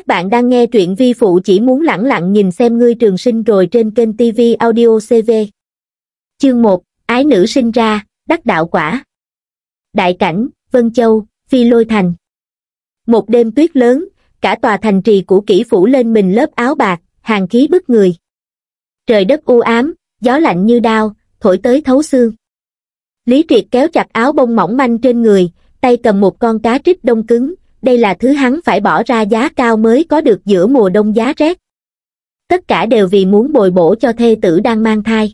Các bạn đang nghe truyện vi phụ chỉ muốn lẳng lặng nhìn xem ngươi trường sinh rồi trên kênh TV Audio CV. Chương 1, Ái nữ sinh ra, đắc đạo quả. Đại cảnh, Vân Châu, Phi Lôi Thành. Một đêm tuyết lớn, cả tòa thành trì của kỹ phủ lên mình lớp áo bạc, hàng khí bức người. Trời đất u ám, gió lạnh như đao, thổi tới thấu xương. Lý Triệt kéo chặt áo bông mỏng manh trên người, tay cầm một con cá trích đông cứng, đây là thứ hắn phải bỏ ra giá cao mới có được giữa mùa đông giá rét. Tất cả đều vì muốn bồi bổ cho thê tử đang mang thai.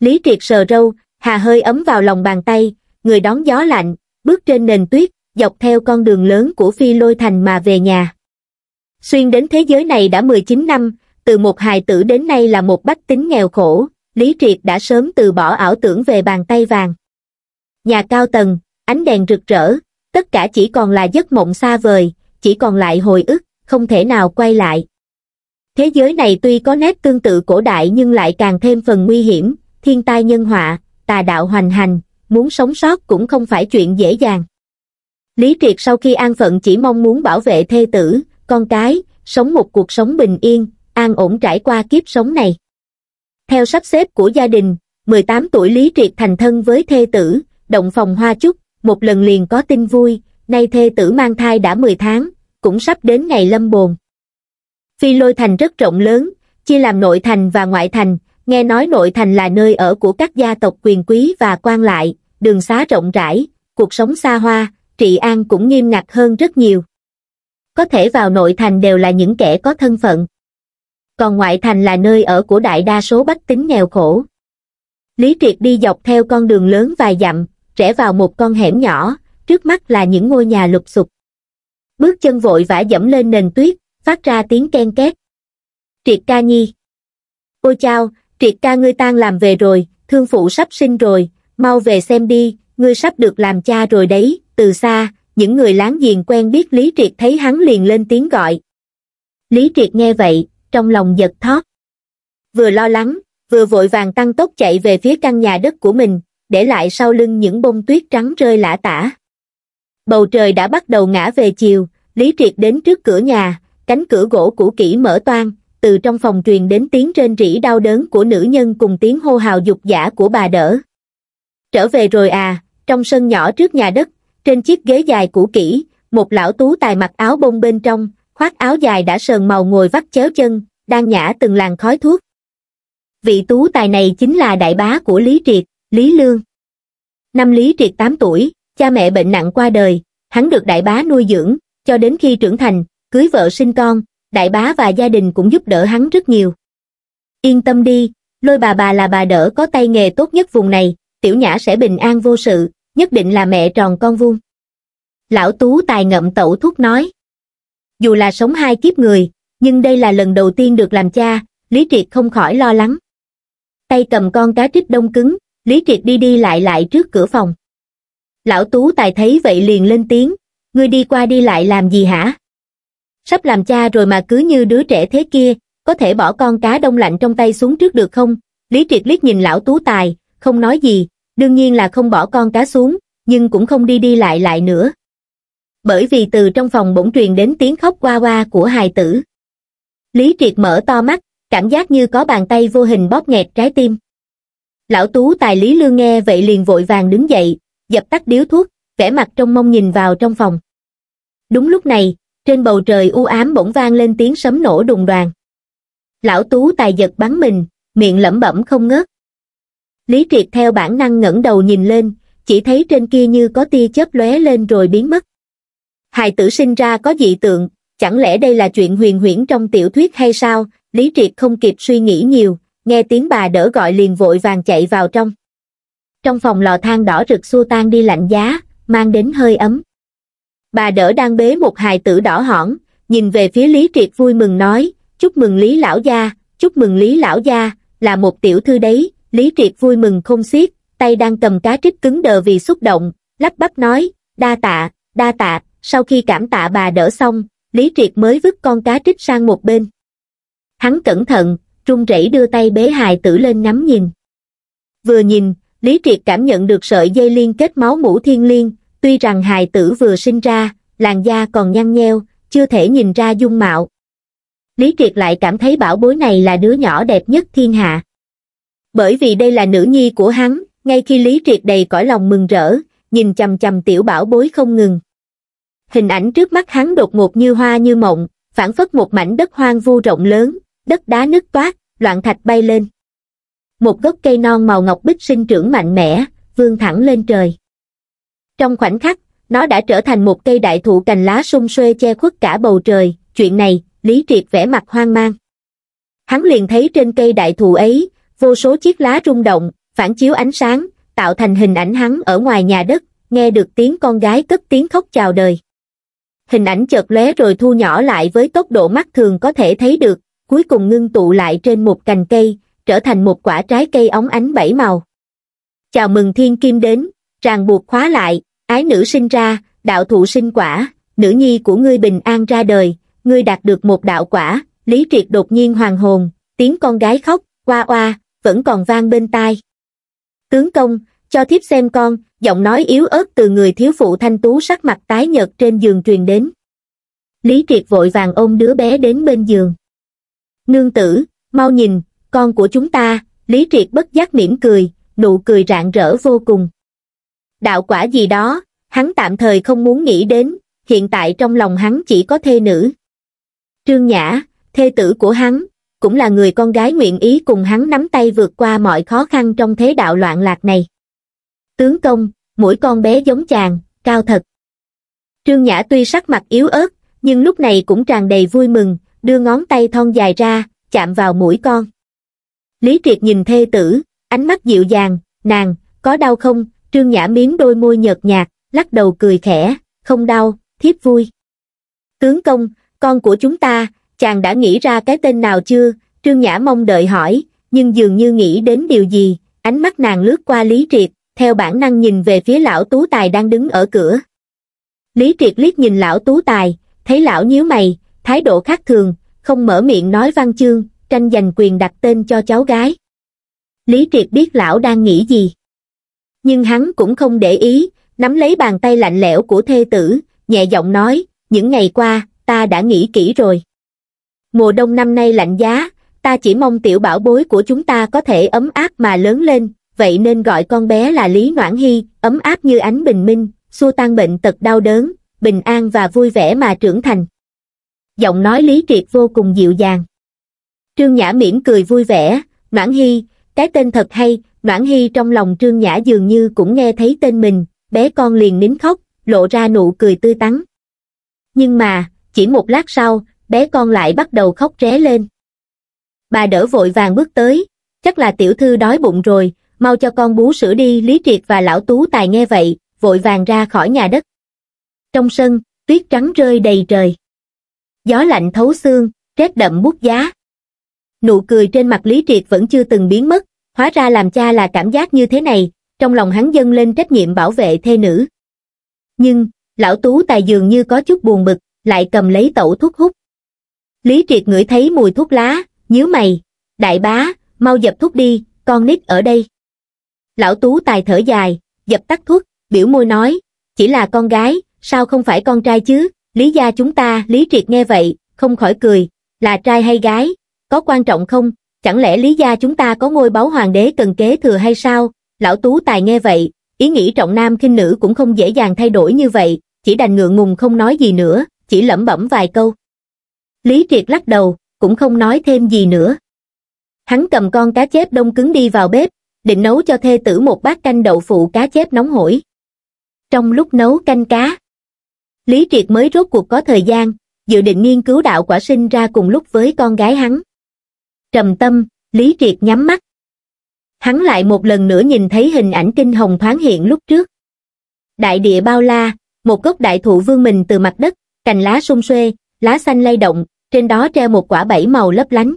Lý Triệt sờ râu, hà hơi ấm vào lòng bàn tay, người đón gió lạnh, bước trên nền tuyết, dọc theo con đường lớn của phi lôi thành mà về nhà. Xuyên đến thế giới này đã 19 năm, từ một hài tử đến nay là một bách tính nghèo khổ, Lý Triệt đã sớm từ bỏ ảo tưởng về bàn tay vàng. Nhà cao tầng, ánh đèn rực rỡ, tất cả chỉ còn là giấc mộng xa vời, chỉ còn lại hồi ức, không thể nào quay lại. Thế giới này tuy có nét tương tự cổ đại nhưng lại càng thêm phần nguy hiểm, thiên tai nhân họa, tà đạo hoành hành, muốn sống sót cũng không phải chuyện dễ dàng. Lý Triệt sau khi an phận chỉ mong muốn bảo vệ thê tử, con cái, sống một cuộc sống bình yên, an ổn trải qua kiếp sống này. Theo sắp xếp của gia đình, 18 tuổi Lý Triệt thành thân với thê tử, động phòng hoa chúc, một lần liền có tin vui, nay thê tử mang thai đã 10 tháng, cũng sắp đến ngày lâm bồn. Phi lôi thành rất rộng lớn, chia làm nội thành và ngoại thành, nghe nói nội thành là nơi ở của các gia tộc quyền quý và quan lại, đường xá rộng rãi, cuộc sống xa hoa, trị an cũng nghiêm ngặt hơn rất nhiều. Có thể vào nội thành đều là những kẻ có thân phận. Còn ngoại thành là nơi ở của đại đa số bách tính nghèo khổ. Lý Triệt đi dọc theo con đường lớn vài dặm, rẽ vào một con hẻm nhỏ, trước mắt là những ngôi nhà lụp sụp. Bước chân vội vã dẫm lên nền tuyết, phát ra tiếng ken két. Triệt ca nhi. Ôi chao, triệt ca ngươi tan làm về rồi, thương phụ sắp sinh rồi, mau về xem đi, ngươi sắp được làm cha rồi đấy, từ xa, những người láng giềng quen biết Lý Triệt thấy hắn liền lên tiếng gọi. Lý Triệt nghe vậy, trong lòng giật thót. Vừa lo lắng, vừa vội vàng tăng tốc chạy về phía căn nhà đất của mình, để lại sau lưng những bông tuyết trắng rơi lả tả. Bầu trời đã bắt đầu ngã về chiều, Lý Triệt đến trước cửa nhà, cánh cửa gỗ cũ kỹ mở toang, từ trong phòng truyền đến tiếng trên rỉ đau đớn của nữ nhân cùng tiếng hô hào dục giả của bà đỡ. Trở về rồi à, trong sân nhỏ trước nhà đất, trên chiếc ghế dài cũ kỹ, một lão tú tài mặc áo bông bên trong, khoác áo dài đã sờn màu ngồi vắt chéo chân, đang nhả từng làn khói thuốc. Vị tú tài này chính là đại bá của Lý Triệt, Lý Lương Năm Lý Triệt 8 tuổi, cha mẹ bệnh nặng qua đời, hắn được đại bá nuôi dưỡng, cho đến khi trưởng thành, cưới vợ sinh con, đại bá và gia đình cũng giúp đỡ hắn rất nhiều. Yên tâm đi, lôi bà bà là bà đỡ có tay nghề tốt nhất vùng này, tiểu nhã sẽ bình an vô sự, nhất định là mẹ tròn con vuông. Lão Tú tài ngậm tẩu thuốc nói. Dù là sống hai kiếp người, nhưng đây là lần đầu tiên được làm cha, Lý Triệt không khỏi lo lắng. Tay cầm con cá trích đông cứng, lý triệt đi đi lại lại trước cửa phòng lão tú tài thấy vậy liền lên tiếng ngươi đi qua đi lại làm gì hả sắp làm cha rồi mà cứ như đứa trẻ thế kia có thể bỏ con cá đông lạnh trong tay xuống trước được không lý triệt liếc nhìn lão tú tài không nói gì đương nhiên là không bỏ con cá xuống nhưng cũng không đi đi lại lại nữa bởi vì từ trong phòng bỗng truyền đến tiếng khóc qua qua của hài tử lý triệt mở to mắt cảm giác như có bàn tay vô hình bóp nghẹt trái tim lão tú tài lý lương nghe vậy liền vội vàng đứng dậy dập tắt điếu thuốc vẻ mặt trong mong nhìn vào trong phòng đúng lúc này trên bầu trời u ám bỗng vang lên tiếng sấm nổ đùng đoàn lão tú tài giật bắn mình miệng lẩm bẩm không ngớt lý triệt theo bản năng ngẩng đầu nhìn lên chỉ thấy trên kia như có tia chớp lóe lên rồi biến mất hài tử sinh ra có dị tượng chẳng lẽ đây là chuyện huyền huyễn trong tiểu thuyết hay sao lý triệt không kịp suy nghĩ nhiều nghe tiếng bà đỡ gọi liền vội vàng chạy vào trong trong phòng lò than đỏ rực xua tan đi lạnh giá mang đến hơi ấm bà đỡ đang bế một hài tử đỏ hỏn nhìn về phía lý triệt vui mừng nói chúc mừng lý lão gia chúc mừng lý lão gia là một tiểu thư đấy lý triệt vui mừng không xiết tay đang cầm cá trích cứng đờ vì xúc động lắp bắp nói đa tạ đa tạ sau khi cảm tạ bà đỡ xong lý triệt mới vứt con cá trích sang một bên hắn cẩn thận Trung rẩy đưa tay bế hài tử lên nắm nhìn vừa nhìn lý triệt cảm nhận được sợi dây liên kết máu mũ thiên liên tuy rằng hài tử vừa sinh ra làn da còn nhăn nheo chưa thể nhìn ra dung mạo lý triệt lại cảm thấy bảo bối này là đứa nhỏ đẹp nhất thiên hạ bởi vì đây là nữ nhi của hắn ngay khi lý triệt đầy cõi lòng mừng rỡ nhìn chầm chầm tiểu bảo bối không ngừng hình ảnh trước mắt hắn đột ngột như hoa như mộng phản phất một mảnh đất hoang vu rộng lớn đất đá nứt toát loạn thạch bay lên một gốc cây non màu ngọc bích sinh trưởng mạnh mẽ vươn thẳng lên trời trong khoảnh khắc nó đã trở thành một cây đại thụ cành lá sung xuê che khuất cả bầu trời chuyện này lý triệt vẻ mặt hoang mang hắn liền thấy trên cây đại thụ ấy vô số chiếc lá rung động phản chiếu ánh sáng tạo thành hình ảnh hắn ở ngoài nhà đất nghe được tiếng con gái cất tiếng khóc chào đời hình ảnh chợt lóe rồi thu nhỏ lại với tốc độ mắt thường có thể thấy được cuối cùng ngưng tụ lại trên một cành cây, trở thành một quả trái cây óng ánh bảy màu. Chào mừng thiên kim đến, ràng buộc khóa lại, ái nữ sinh ra, đạo thụ sinh quả, nữ nhi của ngươi bình an ra đời, ngươi đạt được một đạo quả, lý triệt đột nhiên hoàng hồn, tiếng con gái khóc, oa oa, vẫn còn vang bên tai. Tướng công, cho thiếp xem con, giọng nói yếu ớt từ người thiếu phụ thanh tú sắc mặt tái nhợt trên giường truyền đến. Lý triệt vội vàng ôm đứa bé đến bên giường nương tử, mau nhìn, con của chúng ta, Lý Triệt bất giác mỉm cười, nụ cười rạng rỡ vô cùng. Đạo quả gì đó, hắn tạm thời không muốn nghĩ đến, hiện tại trong lòng hắn chỉ có thê nữ. Trương Nhã, thê tử của hắn, cũng là người con gái nguyện ý cùng hắn nắm tay vượt qua mọi khó khăn trong thế đạo loạn lạc này. Tướng công, mỗi con bé giống chàng, cao thật. Trương Nhã tuy sắc mặt yếu ớt, nhưng lúc này cũng tràn đầy vui mừng, đưa ngón tay thon dài ra, chạm vào mũi con. Lý Triệt nhìn thê tử, ánh mắt dịu dàng, nàng, có đau không? Trương Nhã miếng đôi môi nhợt nhạt, lắc đầu cười khẽ, không đau, thiếp vui. Tướng công, con của chúng ta, chàng đã nghĩ ra cái tên nào chưa? Trương Nhã mong đợi hỏi, nhưng dường như nghĩ đến điều gì, ánh mắt nàng lướt qua Lý Triệt, theo bản năng nhìn về phía lão Tú Tài đang đứng ở cửa. Lý Triệt liếc nhìn lão Tú Tài, thấy lão nhíu mày, thái độ khác thường, không mở miệng nói văn chương, tranh giành quyền đặt tên cho cháu gái. Lý Triệt biết lão đang nghĩ gì. Nhưng hắn cũng không để ý, nắm lấy bàn tay lạnh lẽo của thê tử, nhẹ giọng nói, những ngày qua, ta đã nghĩ kỹ rồi. Mùa đông năm nay lạnh giá, ta chỉ mong tiểu bảo bối của chúng ta có thể ấm áp mà lớn lên, vậy nên gọi con bé là Lý Noãn Hy, ấm áp như ánh bình minh, xua tan bệnh tật đau đớn, bình an và vui vẻ mà trưởng thành giọng nói lý triệt vô cùng dịu dàng trương nhã mỉm cười vui vẻ noãn hy cái tên thật hay noãn hy trong lòng trương nhã dường như cũng nghe thấy tên mình bé con liền nín khóc lộ ra nụ cười tươi tắn nhưng mà chỉ một lát sau bé con lại bắt đầu khóc ré lên bà đỡ vội vàng bước tới chắc là tiểu thư đói bụng rồi mau cho con bú sữa đi lý triệt và lão tú tài nghe vậy vội vàng ra khỏi nhà đất trong sân tuyết trắng rơi đầy trời gió lạnh thấu xương, rét đậm bút giá. Nụ cười trên mặt Lý Triệt vẫn chưa từng biến mất, hóa ra làm cha là cảm giác như thế này, trong lòng hắn dâng lên trách nhiệm bảo vệ thê nữ. Nhưng, lão tú tài dường như có chút buồn bực, lại cầm lấy tẩu thuốc hút. Lý Triệt ngửi thấy mùi thuốc lá, nhớ mày, đại bá, mau dập thuốc đi, con nít ở đây. Lão tú tài thở dài, dập tắt thuốc, biểu môi nói, chỉ là con gái, sao không phải con trai chứ? Lý gia chúng ta, Lý Triệt nghe vậy, không khỏi cười, là trai hay gái, có quan trọng không? Chẳng lẽ Lý gia chúng ta có ngôi báu hoàng đế cần kế thừa hay sao? Lão Tú Tài nghe vậy, ý nghĩ trọng nam khinh nữ cũng không dễ dàng thay đổi như vậy, chỉ đành ngượng ngùng không nói gì nữa, chỉ lẩm bẩm vài câu. Lý Triệt lắc đầu, cũng không nói thêm gì nữa. Hắn cầm con cá chép đông cứng đi vào bếp, định nấu cho thê tử một bát canh đậu phụ cá chép nóng hổi. Trong lúc nấu canh cá, Lý Triệt mới rốt cuộc có thời gian, dự định nghiên cứu đạo quả sinh ra cùng lúc với con gái hắn. Trầm tâm, Lý Triệt nhắm mắt. Hắn lại một lần nữa nhìn thấy hình ảnh kinh hồng thoáng hiện lúc trước. Đại địa bao la, một gốc đại thụ vương mình từ mặt đất, cành lá sung xuê, lá xanh lay động, trên đó treo một quả bảy màu lấp lánh.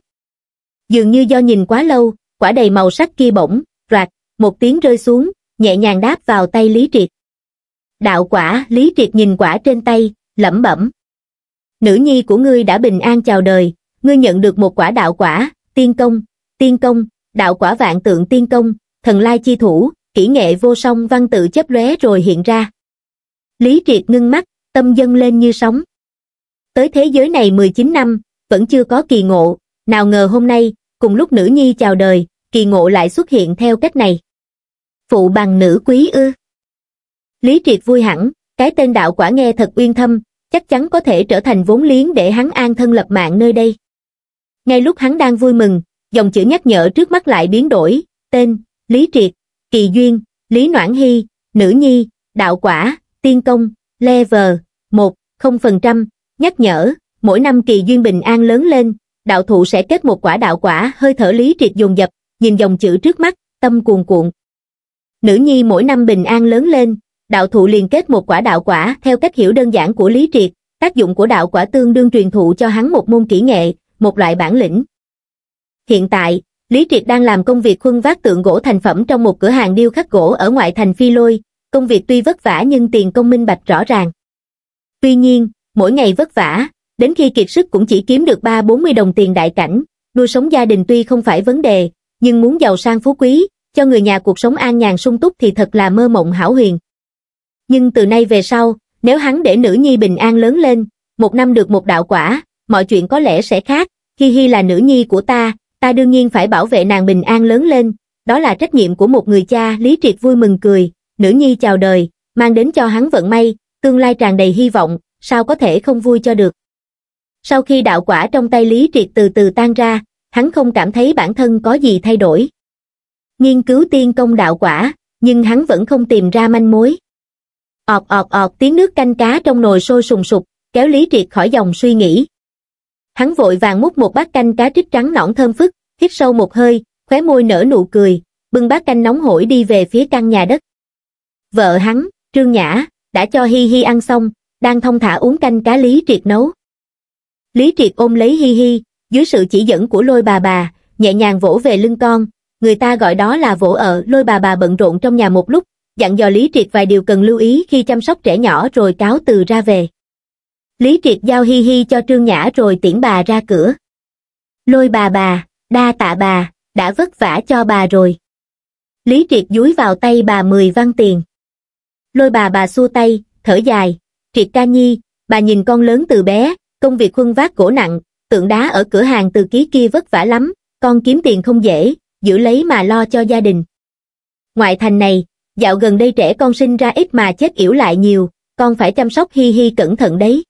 Dường như do nhìn quá lâu, quả đầy màu sắc kia bỗng, rạc, một tiếng rơi xuống, nhẹ nhàng đáp vào tay Lý Triệt đạo quả lý triệt nhìn quả trên tay lẩm bẩm nữ nhi của ngươi đã bình an chào đời ngươi nhận được một quả đạo quả tiên công tiên công đạo quả vạn tượng tiên công thần lai chi thủ kỹ nghệ vô song văn tự chấp lóe rồi hiện ra lý triệt ngưng mắt tâm dâng lên như sóng tới thế giới này 19 năm vẫn chưa có kỳ ngộ nào ngờ hôm nay cùng lúc nữ nhi chào đời kỳ ngộ lại xuất hiện theo cách này phụ bằng nữ quý ư Lý Triệt vui hẳn, cái tên đạo quả nghe thật uyên thâm, chắc chắn có thể trở thành vốn liếng để hắn an thân lập mạng nơi đây. Ngay lúc hắn đang vui mừng, dòng chữ nhắc nhở trước mắt lại biến đổi, tên, Lý Triệt, Kỳ Duyên, Lý Noãn Hy, Nữ Nhi, Đạo Quả, Tiên Công, Level, 1, 0%, nhắc nhở, mỗi năm Kỳ Duyên bình an lớn lên, đạo thụ sẽ kết một quả đạo quả hơi thở Lý Triệt dồn dập, nhìn dòng chữ trước mắt, tâm cuồn cuộn. Nữ Nhi mỗi năm bình an lớn lên, đạo thụ liền kết một quả đạo quả theo cách hiểu đơn giản của Lý Triệt, tác dụng của đạo quả tương đương truyền thụ cho hắn một môn kỹ nghệ, một loại bản lĩnh. Hiện tại, Lý Triệt đang làm công việc khuân vác tượng gỗ thành phẩm trong một cửa hàng điêu khắc gỗ ở ngoại thành Phi Lôi, công việc tuy vất vả nhưng tiền công minh bạch rõ ràng. Tuy nhiên, mỗi ngày vất vả, đến khi kiệt sức cũng chỉ kiếm được 3-40 đồng tiền đại cảnh, nuôi sống gia đình tuy không phải vấn đề, nhưng muốn giàu sang phú quý, cho người nhà cuộc sống an nhàn sung túc thì thật là mơ mộng hảo huyền nhưng từ nay về sau nếu hắn để nữ nhi bình an lớn lên một năm được một đạo quả mọi chuyện có lẽ sẽ khác hi hi là nữ nhi của ta ta đương nhiên phải bảo vệ nàng bình an lớn lên đó là trách nhiệm của một người cha lý triệt vui mừng cười nữ nhi chào đời mang đến cho hắn vận may tương lai tràn đầy hy vọng sao có thể không vui cho được sau khi đạo quả trong tay lý triệt từ từ tan ra hắn không cảm thấy bản thân có gì thay đổi nghiên cứu tiên công đạo quả nhưng hắn vẫn không tìm ra manh mối ọt ọt ọt tiếng nước canh cá trong nồi sôi sùng sục, kéo Lý Triệt khỏi dòng suy nghĩ. Hắn vội vàng múc một bát canh cá trích trắng nõn thơm phức, hít sâu một hơi, khóe môi nở nụ cười, bưng bát canh nóng hổi đi về phía căn nhà đất. Vợ hắn, Trương Nhã, đã cho Hi Hi ăn xong, đang thông thả uống canh cá Lý Triệt nấu. Lý Triệt ôm lấy Hi Hi, dưới sự chỉ dẫn của lôi bà bà, nhẹ nhàng vỗ về lưng con, người ta gọi đó là vỗ ở lôi bà bà bận rộn trong nhà một lúc, dặn dò Lý Triệt vài điều cần lưu ý khi chăm sóc trẻ nhỏ rồi cáo từ ra về. Lý Triệt giao hi hi cho Trương Nhã rồi tiễn bà ra cửa. Lôi bà bà, đa tạ bà, đã vất vả cho bà rồi. Lý Triệt dúi vào tay bà mười văn tiền. Lôi bà bà xua tay, thở dài, Triệt ca nhi, bà nhìn con lớn từ bé, công việc khuân vác cổ nặng, tượng đá ở cửa hàng từ ký kia vất vả lắm, con kiếm tiền không dễ, giữ lấy mà lo cho gia đình. Ngoại thành này, dạo gần đây trẻ con sinh ra ít mà chết yểu lại nhiều, con phải chăm sóc hi hi cẩn thận đấy.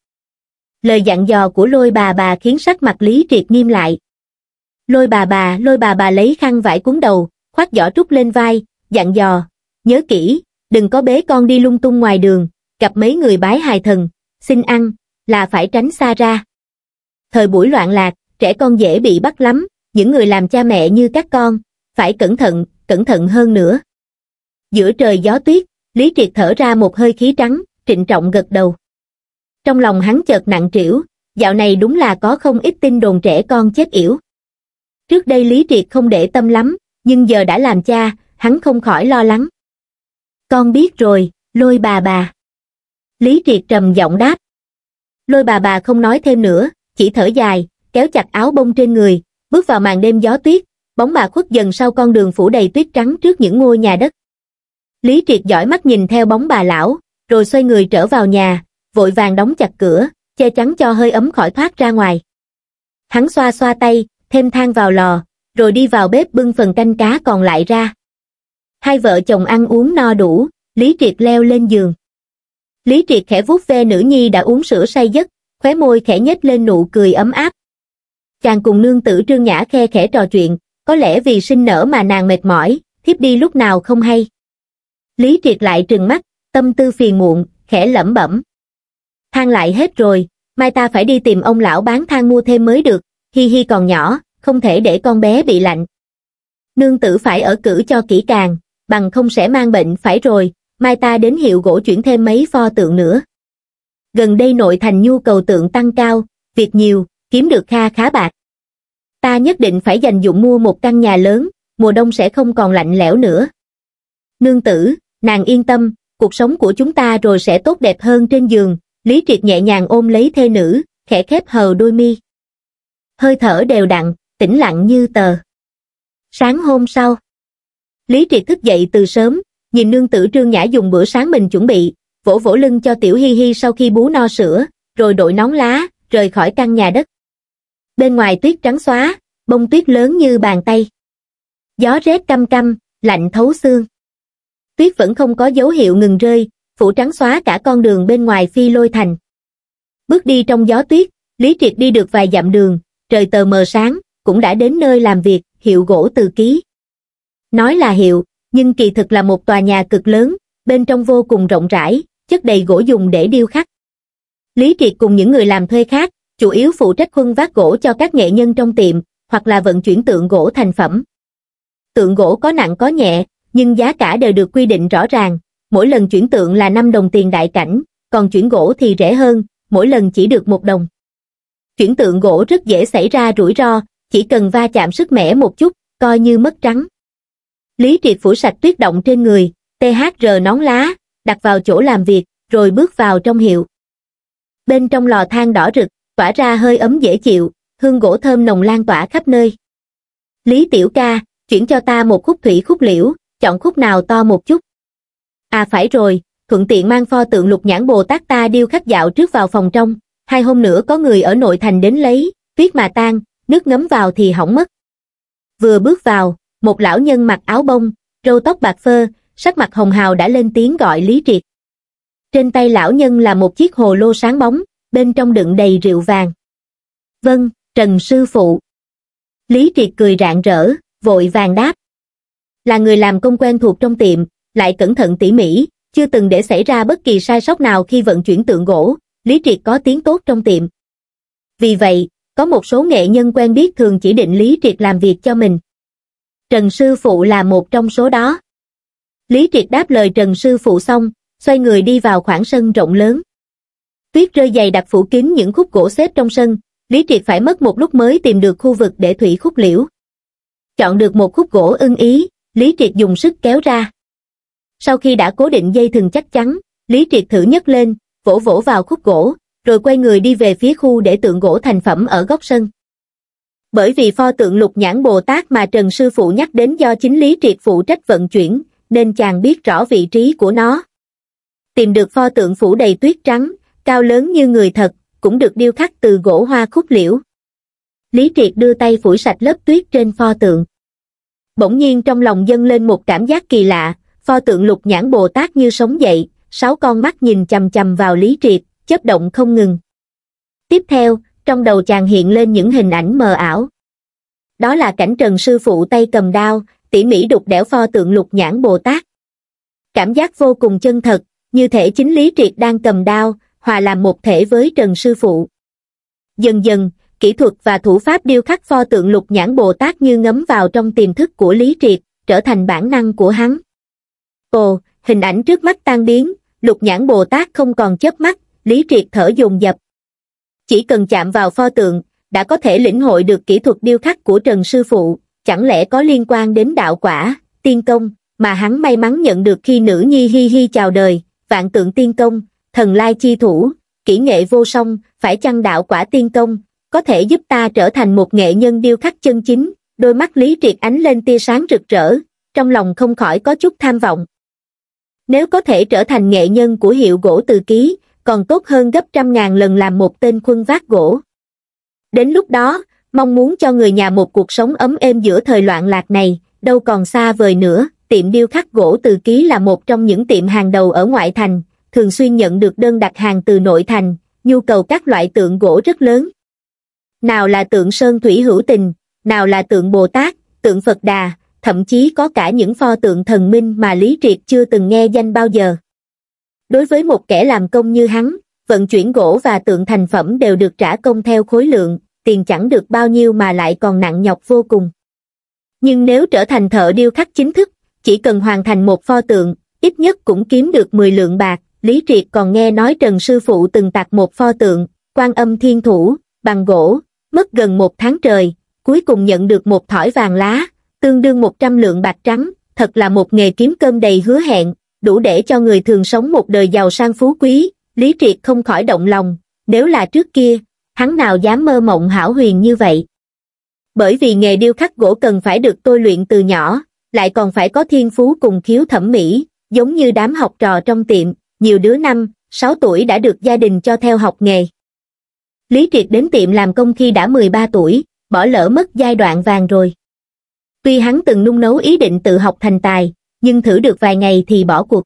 Lời dặn dò của lôi bà bà khiến sắc mặt Lý Triệt nghiêm lại. Lôi bà bà, lôi bà bà lấy khăn vải cuốn đầu, khoác giỏ trúc lên vai, dặn dò, nhớ kỹ, đừng có bế con đi lung tung ngoài đường, gặp mấy người bái hài thần, xin ăn, là phải tránh xa ra. Thời buổi loạn lạc, trẻ con dễ bị bắt lắm, những người làm cha mẹ như các con, phải cẩn thận, cẩn thận hơn nữa giữa trời gió tuyết lý triệt thở ra một hơi khí trắng trịnh trọng gật đầu trong lòng hắn chợt nặng trĩu dạo này đúng là có không ít tin đồn trẻ con chết yểu trước đây lý triệt không để tâm lắm nhưng giờ đã làm cha hắn không khỏi lo lắng con biết rồi lôi bà bà lý triệt trầm giọng đáp lôi bà bà không nói thêm nữa chỉ thở dài kéo chặt áo bông trên người bước vào màn đêm gió tuyết bóng bà khuất dần sau con đường phủ đầy tuyết trắng trước những ngôi nhà đất lý triệt giỏi mắt nhìn theo bóng bà lão rồi xoay người trở vào nhà vội vàng đóng chặt cửa che chắn cho hơi ấm khỏi thoát ra ngoài hắn xoa xoa tay thêm than vào lò rồi đi vào bếp bưng phần canh cá còn lại ra hai vợ chồng ăn uống no đủ lý triệt leo lên giường lý triệt khẽ vuốt ve nữ nhi đã uống sữa say giấc khóe môi khẽ nhếch lên nụ cười ấm áp chàng cùng nương tử trương nhã khe khẽ trò chuyện có lẽ vì sinh nở mà nàng mệt mỏi thiếp đi lúc nào không hay Lý Triệt lại trừng mắt, tâm tư phiền muộn, khẽ lẩm bẩm. Thang lại hết rồi, mai ta phải đi tìm ông lão bán thang mua thêm mới được, hi hi còn nhỏ, không thể để con bé bị lạnh. Nương tử phải ở cử cho kỹ càng, bằng không sẽ mang bệnh phải rồi, mai ta đến hiệu gỗ chuyển thêm mấy pho tượng nữa. Gần đây nội thành nhu cầu tượng tăng cao, việc nhiều, kiếm được kha khá bạc. Ta nhất định phải dành dụng mua một căn nhà lớn, mùa đông sẽ không còn lạnh lẽo nữa nương tử, nàng yên tâm, cuộc sống của chúng ta rồi sẽ tốt đẹp hơn trên giường, Lý Triệt nhẹ nhàng ôm lấy thê nữ, khẽ khép hờ đôi mi. Hơi thở đều đặn, tĩnh lặng như tờ. Sáng hôm sau, Lý Triệt thức dậy từ sớm, nhìn nương tử Trương Nhã dùng bữa sáng mình chuẩn bị, vỗ vỗ lưng cho Tiểu Hi Hi sau khi bú no sữa, rồi đội nón lá, rời khỏi căn nhà đất. Bên ngoài tuyết trắng xóa, bông tuyết lớn như bàn tay. Gió rét căm căm, lạnh thấu xương tuyết vẫn không có dấu hiệu ngừng rơi, phủ trắng xóa cả con đường bên ngoài phi lôi thành. Bước đi trong gió tuyết, Lý Triệt đi được vài dặm đường, trời tờ mờ sáng, cũng đã đến nơi làm việc, hiệu gỗ từ ký. Nói là hiệu, nhưng kỳ thực là một tòa nhà cực lớn, bên trong vô cùng rộng rãi, chất đầy gỗ dùng để điêu khắc. Lý Triệt cùng những người làm thuê khác, chủ yếu phụ trách khuân vác gỗ cho các nghệ nhân trong tiệm, hoặc là vận chuyển tượng gỗ thành phẩm. Tượng gỗ có nặng có nhẹ, nhưng giá cả đều được quy định rõ ràng, mỗi lần chuyển tượng là 5 đồng tiền đại cảnh, còn chuyển gỗ thì rẻ hơn, mỗi lần chỉ được một đồng. Chuyển tượng gỗ rất dễ xảy ra rủi ro, chỉ cần va chạm sức mẻ một chút, coi như mất trắng. Lý Triệt phủ sạch tuyết động trên người, THR nón lá, đặt vào chỗ làm việc, rồi bước vào trong hiệu. Bên trong lò than đỏ rực, tỏa ra hơi ấm dễ chịu, hương gỗ thơm nồng lan tỏa khắp nơi. Lý Tiểu Ca, chuyển cho ta một khúc thủy khúc liễu, chọn khúc nào to một chút. À phải rồi, thuận tiện mang pho tượng lục nhãn Bồ Tát ta điêu khắc dạo trước vào phòng trong, hai hôm nữa có người ở nội thành đến lấy, tuyết mà tan, nước ngấm vào thì hỏng mất. Vừa bước vào, một lão nhân mặc áo bông, râu tóc bạc phơ, sắc mặt hồng hào đã lên tiếng gọi Lý Triệt. Trên tay lão nhân là một chiếc hồ lô sáng bóng, bên trong đựng đầy rượu vàng. Vâng, Trần Sư Phụ. Lý Triệt cười rạng rỡ, vội vàng đáp là người làm công quen thuộc trong tiệm, lại cẩn thận tỉ mỉ, chưa từng để xảy ra bất kỳ sai sót nào khi vận chuyển tượng gỗ, Lý Triệt có tiếng tốt trong tiệm. Vì vậy, có một số nghệ nhân quen biết thường chỉ định Lý Triệt làm việc cho mình. Trần Sư Phụ là một trong số đó. Lý Triệt đáp lời Trần Sư Phụ xong, xoay người đi vào khoảng sân rộng lớn. Tuyết rơi dày đặt phủ kín những khúc gỗ xếp trong sân, Lý Triệt phải mất một lúc mới tìm được khu vực để thủy khúc liễu. Chọn được một khúc gỗ ưng ý, lý triệt dùng sức kéo ra sau khi đã cố định dây thừng chắc chắn lý triệt thử nhấc lên vỗ vỗ vào khúc gỗ rồi quay người đi về phía khu để tượng gỗ thành phẩm ở góc sân bởi vì pho tượng lục nhãn bồ tát mà trần sư phụ nhắc đến do chính lý triệt phụ trách vận chuyển nên chàng biết rõ vị trí của nó tìm được pho tượng phủ đầy tuyết trắng cao lớn như người thật cũng được điêu khắc từ gỗ hoa khúc liễu lý triệt đưa tay phủi sạch lớp tuyết trên pho tượng Bỗng nhiên trong lòng dâng lên một cảm giác kỳ lạ, pho tượng lục nhãn Bồ Tát như sống dậy, sáu con mắt nhìn chầm chầm vào Lý Triệt, chớp động không ngừng. Tiếp theo, trong đầu chàng hiện lên những hình ảnh mờ ảo. Đó là cảnh trần sư phụ tay cầm đao, tỉ mỉ đục đẽo pho tượng lục nhãn Bồ Tát. Cảm giác vô cùng chân thật, như thể chính Lý Triệt đang cầm đao, hòa làm một thể với trần sư phụ. Dần dần, kỹ thuật và thủ pháp điêu khắc pho tượng lục nhãn Bồ Tát như ngấm vào trong tiềm thức của Lý Triệt, trở thành bản năng của hắn. Ồ, hình ảnh trước mắt tan biến, lục nhãn Bồ Tát không còn chớp mắt, Lý Triệt thở dồn dập. Chỉ cần chạm vào pho tượng, đã có thể lĩnh hội được kỹ thuật điêu khắc của Trần Sư Phụ, chẳng lẽ có liên quan đến đạo quả, tiên công, mà hắn may mắn nhận được khi nữ nhi hi hi chào đời, vạn tượng tiên công, thần lai chi thủ, kỹ nghệ vô song, phải chăng đạo quả tiên công, có thể giúp ta trở thành một nghệ nhân điêu khắc chân chính đôi mắt lý triệt ánh lên tia sáng rực rỡ trong lòng không khỏi có chút tham vọng nếu có thể trở thành nghệ nhân của hiệu gỗ từ ký còn tốt hơn gấp trăm ngàn lần làm một tên khuân vác gỗ đến lúc đó mong muốn cho người nhà một cuộc sống ấm êm giữa thời loạn lạc này đâu còn xa vời nữa tiệm điêu khắc gỗ từ ký là một trong những tiệm hàng đầu ở ngoại thành thường xuyên nhận được đơn đặt hàng từ nội thành nhu cầu các loại tượng gỗ rất lớn nào là tượng Sơn Thủy Hữu Tình, nào là tượng Bồ Tát, tượng Phật Đà, thậm chí có cả những pho tượng thần minh mà Lý Triệt chưa từng nghe danh bao giờ. Đối với một kẻ làm công như hắn, vận chuyển gỗ và tượng thành phẩm đều được trả công theo khối lượng, tiền chẳng được bao nhiêu mà lại còn nặng nhọc vô cùng. Nhưng nếu trở thành thợ điêu khắc chính thức, chỉ cần hoàn thành một pho tượng, ít nhất cũng kiếm được 10 lượng bạc. Lý Triệt còn nghe nói Trần Sư Phụ từng tạc một pho tượng, quan âm thiên thủ, bằng gỗ, mất gần một tháng trời, cuối cùng nhận được một thỏi vàng lá, tương đương 100 lượng bạc trắng, thật là một nghề kiếm cơm đầy hứa hẹn, đủ để cho người thường sống một đời giàu sang phú quý, Lý Triệt không khỏi động lòng, nếu là trước kia, hắn nào dám mơ mộng hảo huyền như vậy. Bởi vì nghề điêu khắc gỗ cần phải được tôi luyện từ nhỏ, lại còn phải có thiên phú cùng khiếu thẩm mỹ, giống như đám học trò trong tiệm, nhiều đứa năm, 6 tuổi đã được gia đình cho theo học nghề lý triệt đến tiệm làm công khi đã mười ba tuổi bỏ lỡ mất giai đoạn vàng rồi tuy hắn từng nung nấu ý định tự học thành tài nhưng thử được vài ngày thì bỏ cuộc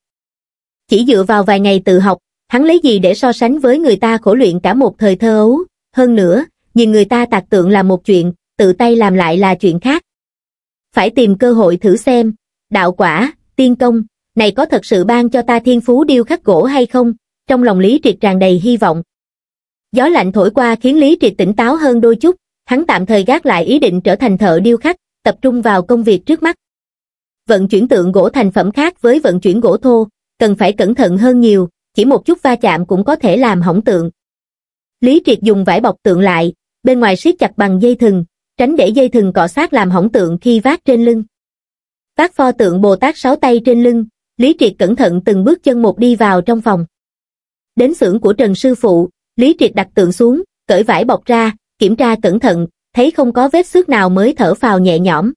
chỉ dựa vào vài ngày tự học hắn lấy gì để so sánh với người ta khổ luyện cả một thời thơ ấu hơn nữa nhìn người ta tạc tượng là một chuyện tự tay làm lại là chuyện khác phải tìm cơ hội thử xem đạo quả tiên công này có thật sự ban cho ta thiên phú điêu khắc gỗ hay không trong lòng lý triệt tràn đầy hy vọng gió lạnh thổi qua khiến lý triệt tỉnh táo hơn đôi chút hắn tạm thời gác lại ý định trở thành thợ điêu khắc tập trung vào công việc trước mắt vận chuyển tượng gỗ thành phẩm khác với vận chuyển gỗ thô cần phải cẩn thận hơn nhiều chỉ một chút va chạm cũng có thể làm hỏng tượng lý triệt dùng vải bọc tượng lại bên ngoài siết chặt bằng dây thừng tránh để dây thừng cọ sát làm hỏng tượng khi vác trên lưng vác pho tượng bồ tát sáu tay trên lưng lý triệt cẩn thận từng bước chân một đi vào trong phòng đến xưởng của trần sư phụ Lý Triệt đặt tượng xuống, cởi vải bọc ra, kiểm tra cẩn thận, thấy không có vết xước nào mới thở phào nhẹ nhõm.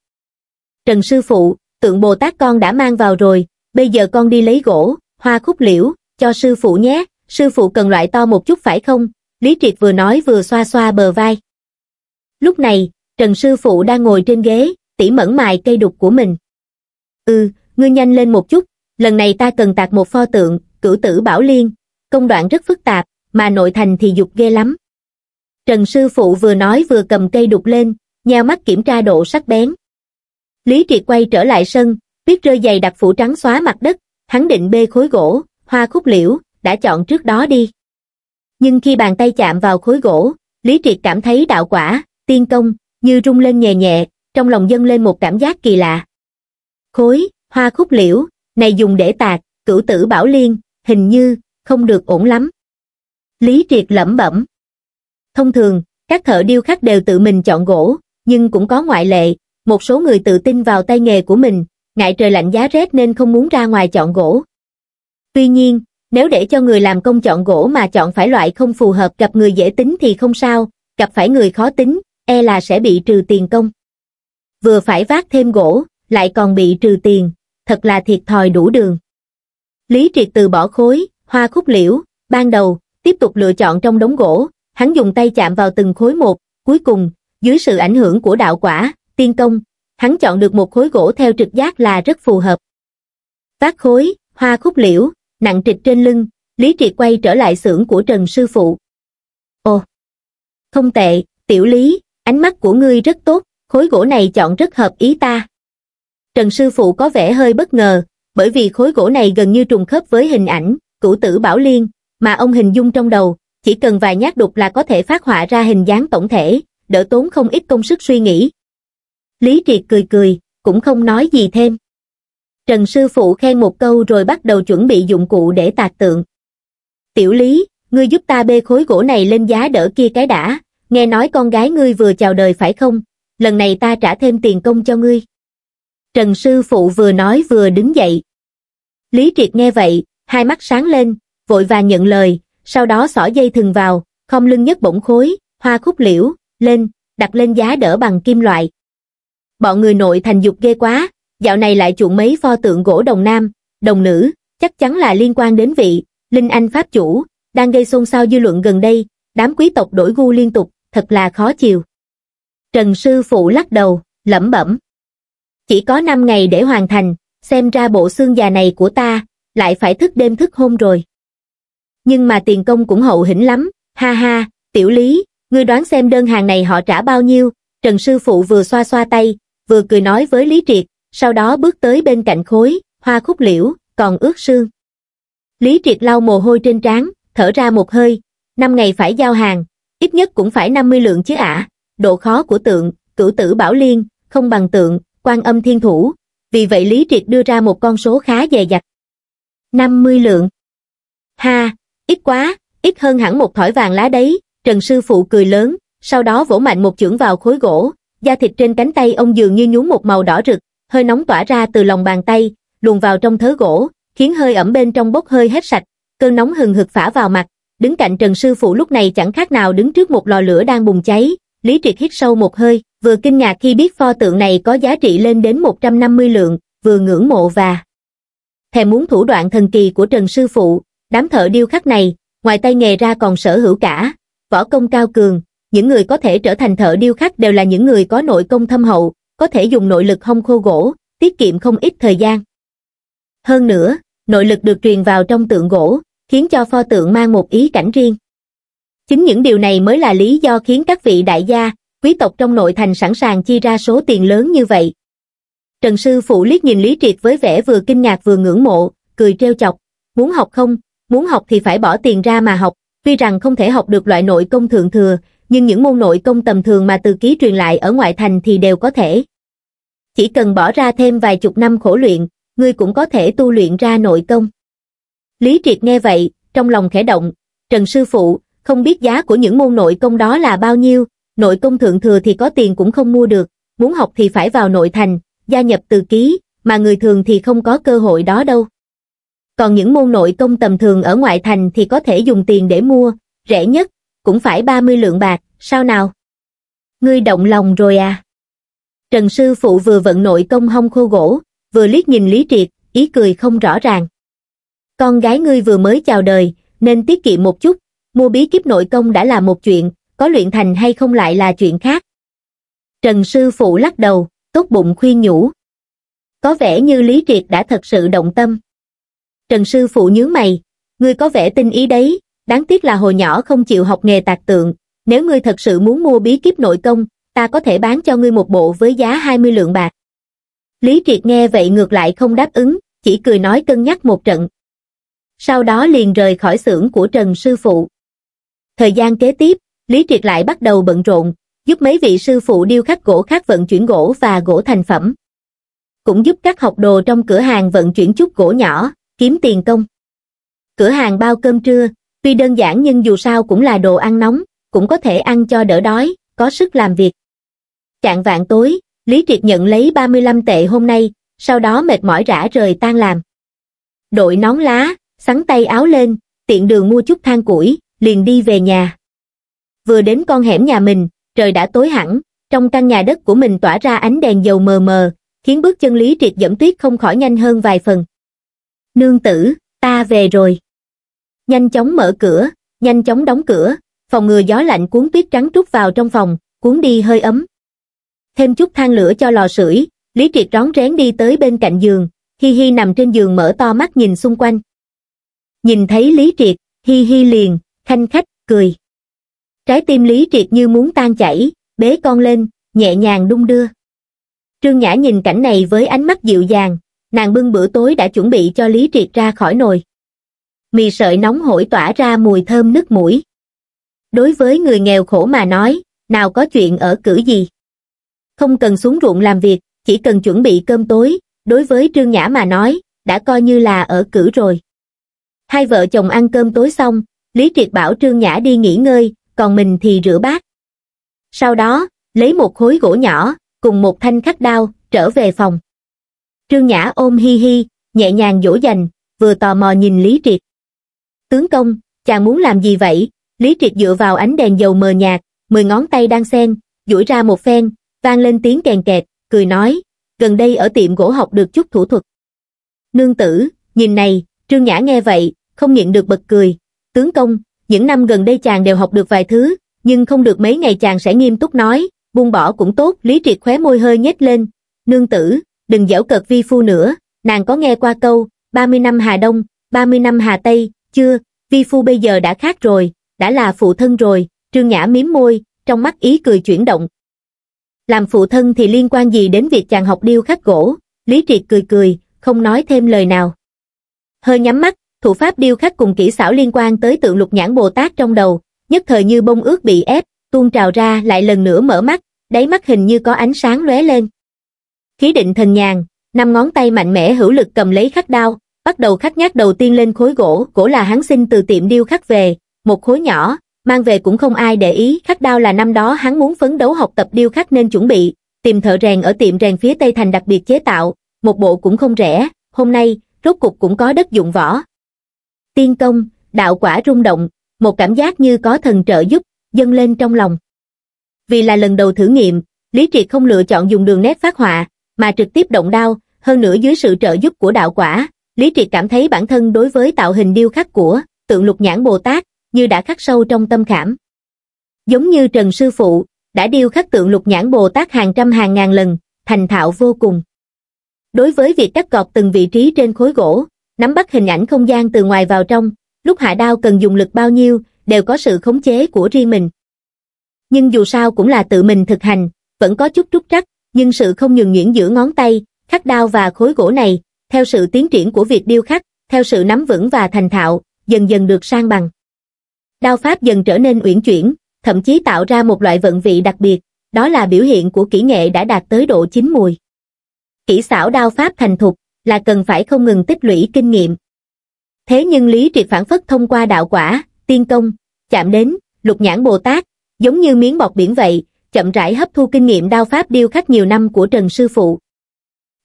Trần Sư Phụ, tượng Bồ Tát con đã mang vào rồi, bây giờ con đi lấy gỗ, hoa khúc liễu, cho Sư Phụ nhé, Sư Phụ cần loại to một chút phải không? Lý Triệt vừa nói vừa xoa xoa bờ vai. Lúc này, Trần Sư Phụ đang ngồi trên ghế, tỉ mẩn mài cây đục của mình. Ừ, ngươi nhanh lên một chút, lần này ta cần tạc một pho tượng, cử tử Bảo Liên, công đoạn rất phức tạp, mà nội thành thì dục ghê lắm. Trần sư phụ vừa nói vừa cầm cây đục lên, nheo mắt kiểm tra độ sắc bén. Lý Triệt quay trở lại sân, biết rơi giày đặt phủ trắng xóa mặt đất, hắn định bê khối gỗ, hoa khúc liễu, đã chọn trước đó đi. Nhưng khi bàn tay chạm vào khối gỗ, Lý Triệt cảm thấy đạo quả, tiên công, như rung lên nhẹ nhẹ, trong lòng dâng lên một cảm giác kỳ lạ. Khối, hoa khúc liễu, này dùng để tạc, cửu tử bảo liên, hình như, không được ổn lắm. Lý Triệt lẩm bẩm. Thông thường, các thợ điêu khắc đều tự mình chọn gỗ, nhưng cũng có ngoại lệ, một số người tự tin vào tay nghề của mình, ngại trời lạnh giá rét nên không muốn ra ngoài chọn gỗ. Tuy nhiên, nếu để cho người làm công chọn gỗ mà chọn phải loại không phù hợp gặp người dễ tính thì không sao, gặp phải người khó tính, e là sẽ bị trừ tiền công. Vừa phải vác thêm gỗ, lại còn bị trừ tiền, thật là thiệt thòi đủ đường. Lý Triệt từ bỏ khối, hoa khúc liễu, ban đầu, tiếp tục lựa chọn trong đống gỗ, hắn dùng tay chạm vào từng khối một, cuối cùng, dưới sự ảnh hưởng của đạo quả, tiên công, hắn chọn được một khối gỗ theo trực giác là rất phù hợp. Vác khối, hoa khúc liễu, nặng trịch trên lưng, Lý Triệt quay trở lại xưởng của Trần Sư Phụ. Ồ, không tệ, tiểu Lý, ánh mắt của ngươi rất tốt, khối gỗ này chọn rất hợp ý ta. Trần Sư Phụ có vẻ hơi bất ngờ, bởi vì khối gỗ này gần như trùng khớp với hình ảnh, cửu tử Bảo Liên, mà ông hình dung trong đầu, chỉ cần vài nhát đục là có thể phát họa ra hình dáng tổng thể, đỡ tốn không ít công sức suy nghĩ. Lý Triệt cười cười, cũng không nói gì thêm. Trần Sư Phụ khen một câu rồi bắt đầu chuẩn bị dụng cụ để tạc tượng. Tiểu Lý, ngươi giúp ta bê khối gỗ này lên giá đỡ kia cái đã, nghe nói con gái ngươi vừa chào đời phải không, lần này ta trả thêm tiền công cho ngươi. Trần Sư Phụ vừa nói vừa đứng dậy. Lý Triệt nghe vậy, hai mắt sáng lên, vội vàng nhận lời, sau đó xỏ dây thừng vào, không lưng nhất bổng khối, hoa khúc liễu, lên, đặt lên giá đỡ bằng kim loại. Bọn người nội thành dục ghê quá, dạo này lại chuộng mấy pho tượng gỗ đồng nam, đồng nữ, chắc chắn là liên quan đến vị, Linh Anh Pháp Chủ, đang gây xôn xao dư luận gần đây, đám quý tộc đổi gu liên tục, thật là khó chịu. Trần Sư Phụ lắc đầu, lẩm bẩm. Chỉ có 5 ngày để hoàn thành, xem ra bộ xương già này của ta, lại phải thức đêm thức hôm rồi nhưng mà tiền công cũng hậu hĩnh lắm ha ha tiểu lý ngươi đoán xem đơn hàng này họ trả bao nhiêu trần sư phụ vừa xoa xoa tay vừa cười nói với lý triệt sau đó bước tới bên cạnh khối hoa khúc liễu còn ướt sương lý triệt lau mồ hôi trên trán thở ra một hơi năm ngày phải giao hàng ít nhất cũng phải 50 lượng chứ ạ? à. độ khó của tượng cửu tử bảo liên không bằng tượng quan âm thiên thủ vì vậy lý triệt đưa ra một con số khá dè dặt 50 lượng ha ít quá, ít hơn hẳn một thỏi vàng lá đấy, Trần Sư Phụ cười lớn, sau đó vỗ mạnh một chưởng vào khối gỗ, da thịt trên cánh tay ông dường như nhuốm một màu đỏ rực, hơi nóng tỏa ra từ lòng bàn tay, luồn vào trong thớ gỗ, khiến hơi ẩm bên trong bốc hơi hết sạch, cơn nóng hừng hực phả vào mặt, đứng cạnh Trần Sư Phụ lúc này chẳng khác nào đứng trước một lò lửa đang bùng cháy, Lý Triệt hít sâu một hơi, vừa kinh ngạc khi biết pho tượng này có giá trị lên đến 150 lượng, vừa ngưỡng mộ và thèm muốn thủ đoạn thần kỳ của Trần Sư Phụ, Đám thợ điêu khắc này, ngoài tay nghề ra còn sở hữu cả, võ công cao cường, những người có thể trở thành thợ điêu khắc đều là những người có nội công thâm hậu, có thể dùng nội lực hong khô gỗ, tiết kiệm không ít thời gian. Hơn nữa, nội lực được truyền vào trong tượng gỗ, khiến cho pho tượng mang một ý cảnh riêng. Chính những điều này mới là lý do khiến các vị đại gia, quý tộc trong nội thành sẵn sàng chi ra số tiền lớn như vậy. Trần Sư Phụ liếc nhìn Lý Triệt với vẻ vừa kinh ngạc vừa ngưỡng mộ, cười treo chọc, muốn học không, muốn học thì phải bỏ tiền ra mà học, tuy rằng không thể học được loại nội công thượng thừa, nhưng những môn nội công tầm thường mà từ ký truyền lại ở ngoại thành thì đều có thể. Chỉ cần bỏ ra thêm vài chục năm khổ luyện, ngươi cũng có thể tu luyện ra nội công. Lý Triệt nghe vậy, trong lòng khẽ động, Trần Sư Phụ, không biết giá của những môn nội công đó là bao nhiêu, nội công thượng thừa thì có tiền cũng không mua được, muốn học thì phải vào nội thành, gia nhập từ ký, mà người thường thì không có cơ hội đó đâu còn những môn nội công tầm thường ở ngoại thành thì có thể dùng tiền để mua, rẻ nhất, cũng phải 30 lượng bạc, sao nào? Ngươi động lòng rồi à? Trần Sư Phụ vừa vận nội công hông khô gỗ, vừa liếc nhìn Lý Triệt, ý cười không rõ ràng. Con gái ngươi vừa mới chào đời, nên tiết kiệm một chút, mua bí kíp nội công đã là một chuyện, có luyện thành hay không lại là chuyện khác. Trần Sư Phụ lắc đầu, tốt bụng khuyên nhủ. Có vẻ như Lý Triệt đã thật sự động tâm. Trần sư phụ nhớ mày, ngươi có vẻ tin ý đấy, đáng tiếc là hồi nhỏ không chịu học nghề tạc tượng, nếu ngươi thật sự muốn mua bí kíp nội công, ta có thể bán cho ngươi một bộ với giá 20 lượng bạc. Lý Triệt nghe vậy ngược lại không đáp ứng, chỉ cười nói cân nhắc một trận. Sau đó liền rời khỏi xưởng của Trần Sư Phụ. Thời gian kế tiếp, Lý Triệt lại bắt đầu bận rộn, giúp mấy vị sư phụ điêu khắc gỗ khác vận chuyển gỗ và gỗ thành phẩm. Cũng giúp các học đồ trong cửa hàng vận chuyển chút gỗ nhỏ, kiếm tiền công cửa hàng bao cơm trưa tuy đơn giản nhưng dù sao cũng là đồ ăn nóng cũng có thể ăn cho đỡ đói có sức làm việc chạng vạn tối lý triệt nhận lấy 35 tệ hôm nay sau đó mệt mỏi rã rời tan làm đội nón lá sắn tay áo lên tiện đường mua chút than củi liền đi về nhà vừa đến con hẻm nhà mình trời đã tối hẳn trong căn nhà đất của mình tỏa ra ánh đèn dầu mờ mờ khiến bước chân lý triệt dẫm tuyết không khỏi nhanh hơn vài phần nương tử, ta về rồi. Nhanh chóng mở cửa, nhanh chóng đóng cửa, phòng ngừa gió lạnh cuốn tuyết trắng trút vào trong phòng, cuốn đi hơi ấm. Thêm chút than lửa cho lò sưởi, Lý Triệt rón rén đi tới bên cạnh giường, Hi Hi nằm trên giường mở to mắt nhìn xung quanh. Nhìn thấy Lý Triệt, Hi Hi liền, khanh khách, cười. Trái tim Lý Triệt như muốn tan chảy, bế con lên, nhẹ nhàng đung đưa. Trương Nhã nhìn cảnh này với ánh mắt dịu dàng, nàng bưng bữa tối đã chuẩn bị cho lý triệt ra khỏi nồi mì sợi nóng hổi tỏa ra mùi thơm nức mũi đối với người nghèo khổ mà nói nào có chuyện ở cử gì không cần xuống ruộng làm việc chỉ cần chuẩn bị cơm tối đối với trương nhã mà nói đã coi như là ở cử rồi hai vợ chồng ăn cơm tối xong lý triệt bảo trương nhã đi nghỉ ngơi còn mình thì rửa bát sau đó lấy một khối gỗ nhỏ cùng một thanh khắc đao trở về phòng Trương Nhã ôm hi hi, nhẹ nhàng dỗ dành, vừa tò mò nhìn Lý Triệt. Tướng công, chàng muốn làm gì vậy? Lý Triệt dựa vào ánh đèn dầu mờ nhạt, mười ngón tay đang sen, duỗi ra một phen, vang lên tiếng kèn kẹt, cười nói, gần đây ở tiệm gỗ học được chút thủ thuật. Nương tử, nhìn này, Trương Nhã nghe vậy, không nhịn được bật cười. Tướng công, những năm gần đây chàng đều học được vài thứ, nhưng không được mấy ngày chàng sẽ nghiêm túc nói, buông bỏ cũng tốt. Lý Triệt khóe môi hơi nhếch lên. Nương tử, đừng dẫu cợt vi phu nữa, nàng có nghe qua câu, 30 năm Hà Đông, 30 năm Hà Tây, chưa, vi phu bây giờ đã khác rồi, đã là phụ thân rồi, trương nhã miếm môi, trong mắt ý cười chuyển động. Làm phụ thân thì liên quan gì đến việc chàng học điêu khắc gỗ, Lý Triệt cười cười, không nói thêm lời nào. Hơi nhắm mắt, thủ pháp điêu khắc cùng kỹ xảo liên quan tới tượng lục nhãn Bồ Tát trong đầu, nhất thời như bông ướt bị ép, tuôn trào ra lại lần nữa mở mắt, đáy mắt hình như có ánh sáng lóe lên khí định thần nhàn, năm ngón tay mạnh mẽ hữu lực cầm lấy khắc đao, bắt đầu khắc nhát đầu tiên lên khối gỗ, gỗ là hắn xin từ tiệm điêu khắc về, một khối nhỏ, mang về cũng không ai để ý, khắc đao là năm đó hắn muốn phấn đấu học tập điêu khắc nên chuẩn bị, tìm thợ rèn ở tiệm rèn phía Tây Thành đặc biệt chế tạo, một bộ cũng không rẻ, hôm nay, rốt cục cũng có đất dụng võ. Tiên công, đạo quả rung động, một cảm giác như có thần trợ giúp, dâng lên trong lòng. Vì là lần đầu thử nghiệm, Lý Triệt không lựa chọn dùng đường nét phát họa, mà trực tiếp động đao hơn nữa dưới sự trợ giúp của đạo quả lý triệt cảm thấy bản thân đối với tạo hình điêu khắc của tượng lục nhãn bồ tát như đã khắc sâu trong tâm khảm giống như trần sư phụ đã điêu khắc tượng lục nhãn bồ tát hàng trăm hàng ngàn lần thành thạo vô cùng đối với việc cắt cọp từng vị trí trên khối gỗ nắm bắt hình ảnh không gian từ ngoài vào trong lúc hạ đao cần dùng lực bao nhiêu đều có sự khống chế của riêng mình nhưng dù sao cũng là tự mình thực hành vẫn có chút trúc trắc nhưng sự không nhường nhuyễn giữa ngón tay, khắc đao và khối gỗ này, theo sự tiến triển của việc điêu khắc, theo sự nắm vững và thành thạo, dần dần được sang bằng. Đao pháp dần trở nên uyển chuyển, thậm chí tạo ra một loại vận vị đặc biệt, đó là biểu hiện của kỹ nghệ đã đạt tới độ chín mùi. Kỹ xảo đao pháp thành thục là cần phải không ngừng tích lũy kinh nghiệm. Thế nhưng Lý Triệt phản phất thông qua đạo quả, tiên công, chạm đến, lục nhãn Bồ Tát, giống như miếng bọt biển vậy, chậm rãi hấp thu kinh nghiệm đao pháp điêu khắc nhiều năm của Trần Sư Phụ.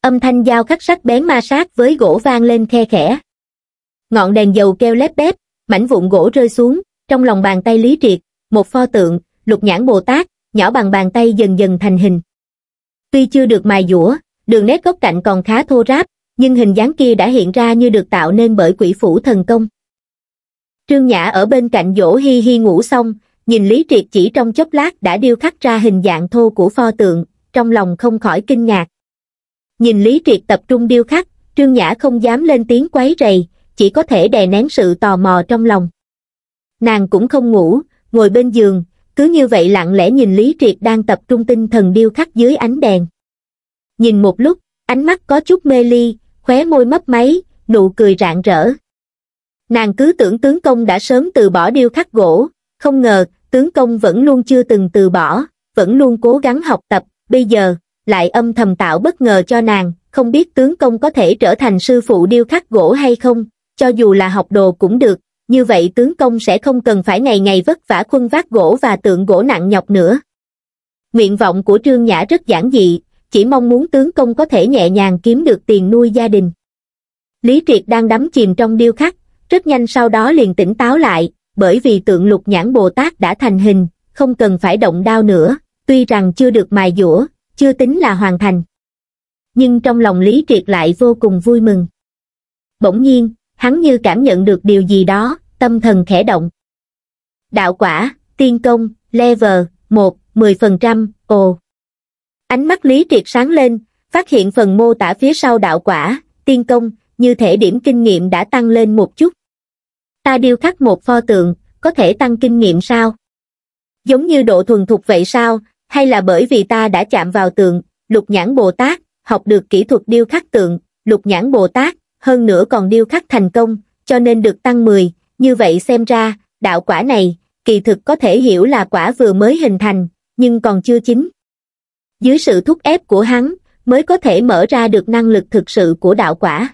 Âm thanh dao khắc sắc bén ma sát với gỗ vang lên khe khẽ. Ngọn đèn dầu keo lép bép, mảnh vụn gỗ rơi xuống, trong lòng bàn tay Lý Triệt, một pho tượng, lục nhãn Bồ Tát, nhỏ bằng bàn tay dần dần thành hình. Tuy chưa được mài dũa, đường nét góc cạnh còn khá thô ráp, nhưng hình dáng kia đã hiện ra như được tạo nên bởi quỷ phủ thần công. Trương Nhã ở bên cạnh Dỗ Hi Hi ngủ xong, nhìn lý triệt chỉ trong chốc lát đã điêu khắc ra hình dạng thô của pho tượng trong lòng không khỏi kinh ngạc nhìn lý triệt tập trung điêu khắc trương nhã không dám lên tiếng quấy rầy chỉ có thể đè nén sự tò mò trong lòng nàng cũng không ngủ ngồi bên giường cứ như vậy lặng lẽ nhìn lý triệt đang tập trung tinh thần điêu khắc dưới ánh đèn nhìn một lúc ánh mắt có chút mê ly khóe môi mấp máy nụ cười rạng rỡ nàng cứ tưởng tướng công đã sớm từ bỏ điêu khắc gỗ không ngờ, tướng công vẫn luôn chưa từng từ bỏ, vẫn luôn cố gắng học tập, bây giờ, lại âm thầm tạo bất ngờ cho nàng, không biết tướng công có thể trở thành sư phụ điêu khắc gỗ hay không, cho dù là học đồ cũng được, như vậy tướng công sẽ không cần phải ngày ngày vất vả khuân vác gỗ và tượng gỗ nặng nhọc nữa. Nguyện vọng của Trương Nhã rất giản dị, chỉ mong muốn tướng công có thể nhẹ nhàng kiếm được tiền nuôi gia đình. Lý Triệt đang đắm chìm trong điêu khắc, rất nhanh sau đó liền tỉnh táo lại, bởi vì tượng lục nhãn Bồ Tát đã thành hình, không cần phải động đao nữa, tuy rằng chưa được mài dũa, chưa tính là hoàn thành. Nhưng trong lòng Lý Triệt lại vô cùng vui mừng. Bỗng nhiên, hắn như cảm nhận được điều gì đó, tâm thần khẽ động. Đạo quả, tiên công, level, 1, 10%, ồ. Ánh mắt Lý Triệt sáng lên, phát hiện phần mô tả phía sau đạo quả, tiên công, như thể điểm kinh nghiệm đã tăng lên một chút ta điêu khắc một pho tượng, có thể tăng kinh nghiệm sao? Giống như độ thuần thục vậy sao, hay là bởi vì ta đã chạm vào tượng, lục nhãn Bồ Tát, học được kỹ thuật điêu khắc tượng, lục nhãn Bồ Tát, hơn nữa còn điêu khắc thành công, cho nên được tăng 10, như vậy xem ra, đạo quả này, kỳ thực có thể hiểu là quả vừa mới hình thành, nhưng còn chưa chín. Dưới sự thúc ép của hắn, mới có thể mở ra được năng lực thực sự của đạo quả.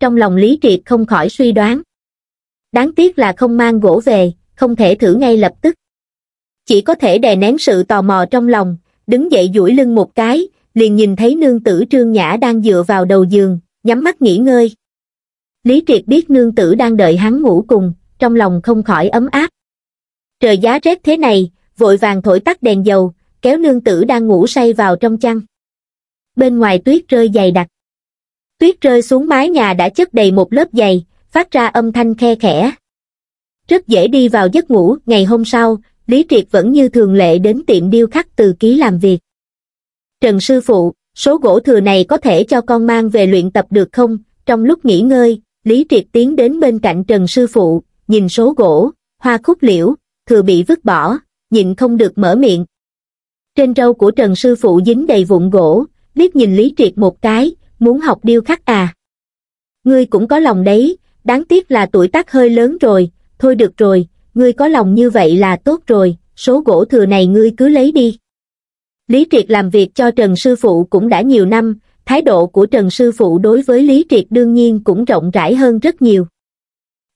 Trong lòng Lý Triệt không khỏi suy đoán đáng tiếc là không mang gỗ về, không thể thử ngay lập tức. Chỉ có thể đè nén sự tò mò trong lòng, đứng dậy duỗi lưng một cái, liền nhìn thấy nương tử Trương Nhã đang dựa vào đầu giường, nhắm mắt nghỉ ngơi. Lý Triệt biết nương tử đang đợi hắn ngủ cùng, trong lòng không khỏi ấm áp. Trời giá rét thế này, vội vàng thổi tắt đèn dầu, kéo nương tử đang ngủ say vào trong chăn. Bên ngoài tuyết rơi dày đặc. Tuyết rơi xuống mái nhà đã chất đầy một lớp dày, phát ra âm thanh khe khẽ. Rất dễ đi vào giấc ngủ, ngày hôm sau, Lý Triệt vẫn như thường lệ đến tiệm điêu khắc từ ký làm việc. Trần Sư Phụ, số gỗ thừa này có thể cho con mang về luyện tập được không? Trong lúc nghỉ ngơi, Lý Triệt tiến đến bên cạnh Trần Sư Phụ, nhìn số gỗ, hoa khúc liễu, thừa bị vứt bỏ, nhịn không được mở miệng. Trên râu của Trần Sư Phụ dính đầy vụn gỗ, liếc nhìn Lý Triệt một cái, muốn học điêu khắc à. Ngươi cũng có lòng đấy, đáng tiếc là tuổi tác hơi lớn rồi, thôi được rồi, ngươi có lòng như vậy là tốt rồi, số gỗ thừa này ngươi cứ lấy đi. Lý Triệt làm việc cho Trần Sư Phụ cũng đã nhiều năm, thái độ của Trần Sư Phụ đối với Lý Triệt đương nhiên cũng rộng rãi hơn rất nhiều.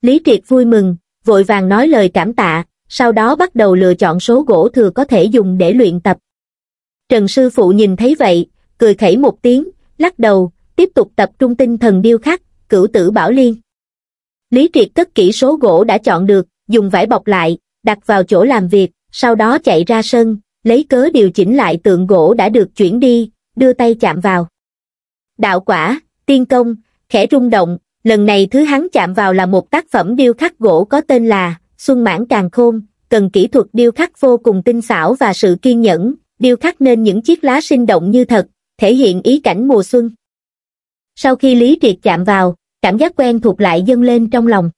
Lý Triệt vui mừng, vội vàng nói lời cảm tạ, sau đó bắt đầu lựa chọn số gỗ thừa có thể dùng để luyện tập. Trần Sư Phụ nhìn thấy vậy, cười khẩy một tiếng, lắc đầu, tiếp tục tập trung tinh thần điêu khắc, cửu tử Bảo Liên lý triệt cất kỹ số gỗ đã chọn được dùng vải bọc lại đặt vào chỗ làm việc sau đó chạy ra sân lấy cớ điều chỉnh lại tượng gỗ đã được chuyển đi đưa tay chạm vào đạo quả tiên công khẽ rung động lần này thứ hắn chạm vào là một tác phẩm điêu khắc gỗ có tên là xuân mãn càng khôn cần kỹ thuật điêu khắc vô cùng tinh xảo và sự kiên nhẫn điêu khắc nên những chiếc lá sinh động như thật thể hiện ý cảnh mùa xuân sau khi lý triệt chạm vào cảm giác quen thuộc lại dâng lên trong lòng.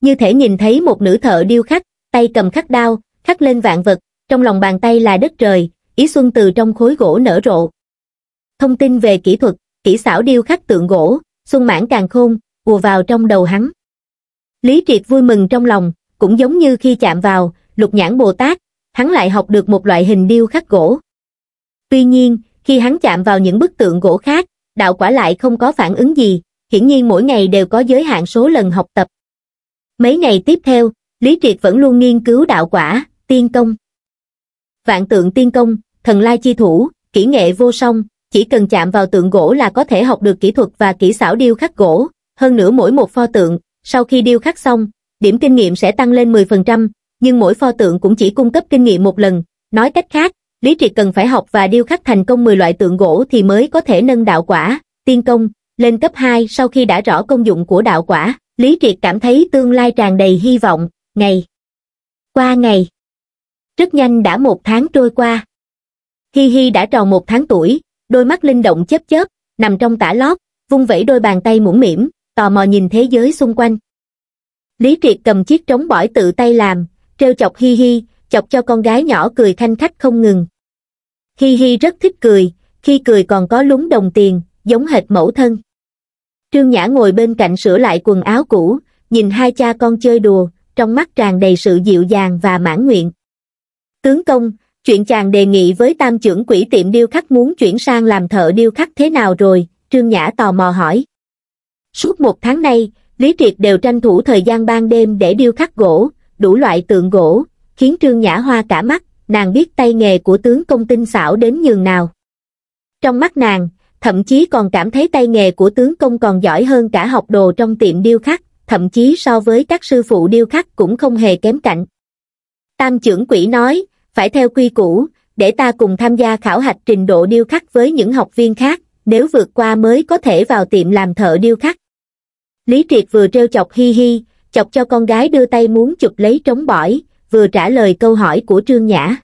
Như thể nhìn thấy một nữ thợ điêu khắc, tay cầm khắc đao, khắc lên vạn vật, trong lòng bàn tay là đất trời, ý xuân từ trong khối gỗ nở rộ. Thông tin về kỹ thuật, kỹ xảo điêu khắc tượng gỗ, xuân mãn càng khôn, ùa vào trong đầu hắn. Lý Triệt vui mừng trong lòng, cũng giống như khi chạm vào, lục nhãn Bồ Tát, hắn lại học được một loại hình điêu khắc gỗ. Tuy nhiên, khi hắn chạm vào những bức tượng gỗ khác, đạo quả lại không có phản ứng gì, hiển nhiên mỗi ngày đều có giới hạn số lần học tập. Mấy ngày tiếp theo, Lý Triệt vẫn luôn nghiên cứu đạo quả, tiên công. Vạn tượng tiên công, thần lai chi thủ, kỹ nghệ vô song, chỉ cần chạm vào tượng gỗ là có thể học được kỹ thuật và kỹ xảo điêu khắc gỗ, hơn nữa mỗi một pho tượng, sau khi điêu khắc xong, điểm kinh nghiệm sẽ tăng lên 10%, nhưng mỗi pho tượng cũng chỉ cung cấp kinh nghiệm một lần. Nói cách khác, Lý Triệt cần phải học và điêu khắc thành công 10 loại tượng gỗ thì mới có thể nâng đạo quả, tiên công, lên cấp 2 sau khi đã rõ công dụng của đạo quả, Lý Triệt cảm thấy tương lai tràn đầy hy vọng, ngày qua ngày. Rất nhanh đã một tháng trôi qua. Hi Hi đã tròn một tháng tuổi, đôi mắt linh động chớp chớp, nằm trong tả lót, vung vẩy đôi bàn tay mũm mỉm, tò mò nhìn thế giới xung quanh. Lý Triệt cầm chiếc trống bỏi tự tay làm, treo chọc Hi Hi, chọc cho con gái nhỏ cười thanh khách không ngừng. Hi Hi rất thích cười, khi cười còn có lúng đồng tiền, giống hệt mẫu thân. Trương Nhã ngồi bên cạnh sửa lại quần áo cũ, nhìn hai cha con chơi đùa, trong mắt tràn đầy sự dịu dàng và mãn nguyện. Tướng công, chuyện chàng đề nghị với tam trưởng quỹ tiệm điêu khắc muốn chuyển sang làm thợ điêu khắc thế nào rồi, Trương Nhã tò mò hỏi. Suốt một tháng nay, Lý Triệt đều tranh thủ thời gian ban đêm để điêu khắc gỗ, đủ loại tượng gỗ, khiến Trương Nhã hoa cả mắt, nàng biết tay nghề của tướng công tinh xảo đến nhường nào. Trong mắt nàng, thậm chí còn cảm thấy tay nghề của tướng công còn giỏi hơn cả học đồ trong tiệm điêu khắc, thậm chí so với các sư phụ điêu khắc cũng không hề kém cạnh. Tam trưởng quỷ nói, phải theo quy củ, để ta cùng tham gia khảo hạch trình độ điêu khắc với những học viên khác, nếu vượt qua mới có thể vào tiệm làm thợ điêu khắc. Lý Triệt vừa treo chọc hi hi, chọc cho con gái đưa tay muốn chụp lấy trống bỏi, vừa trả lời câu hỏi của Trương Nhã.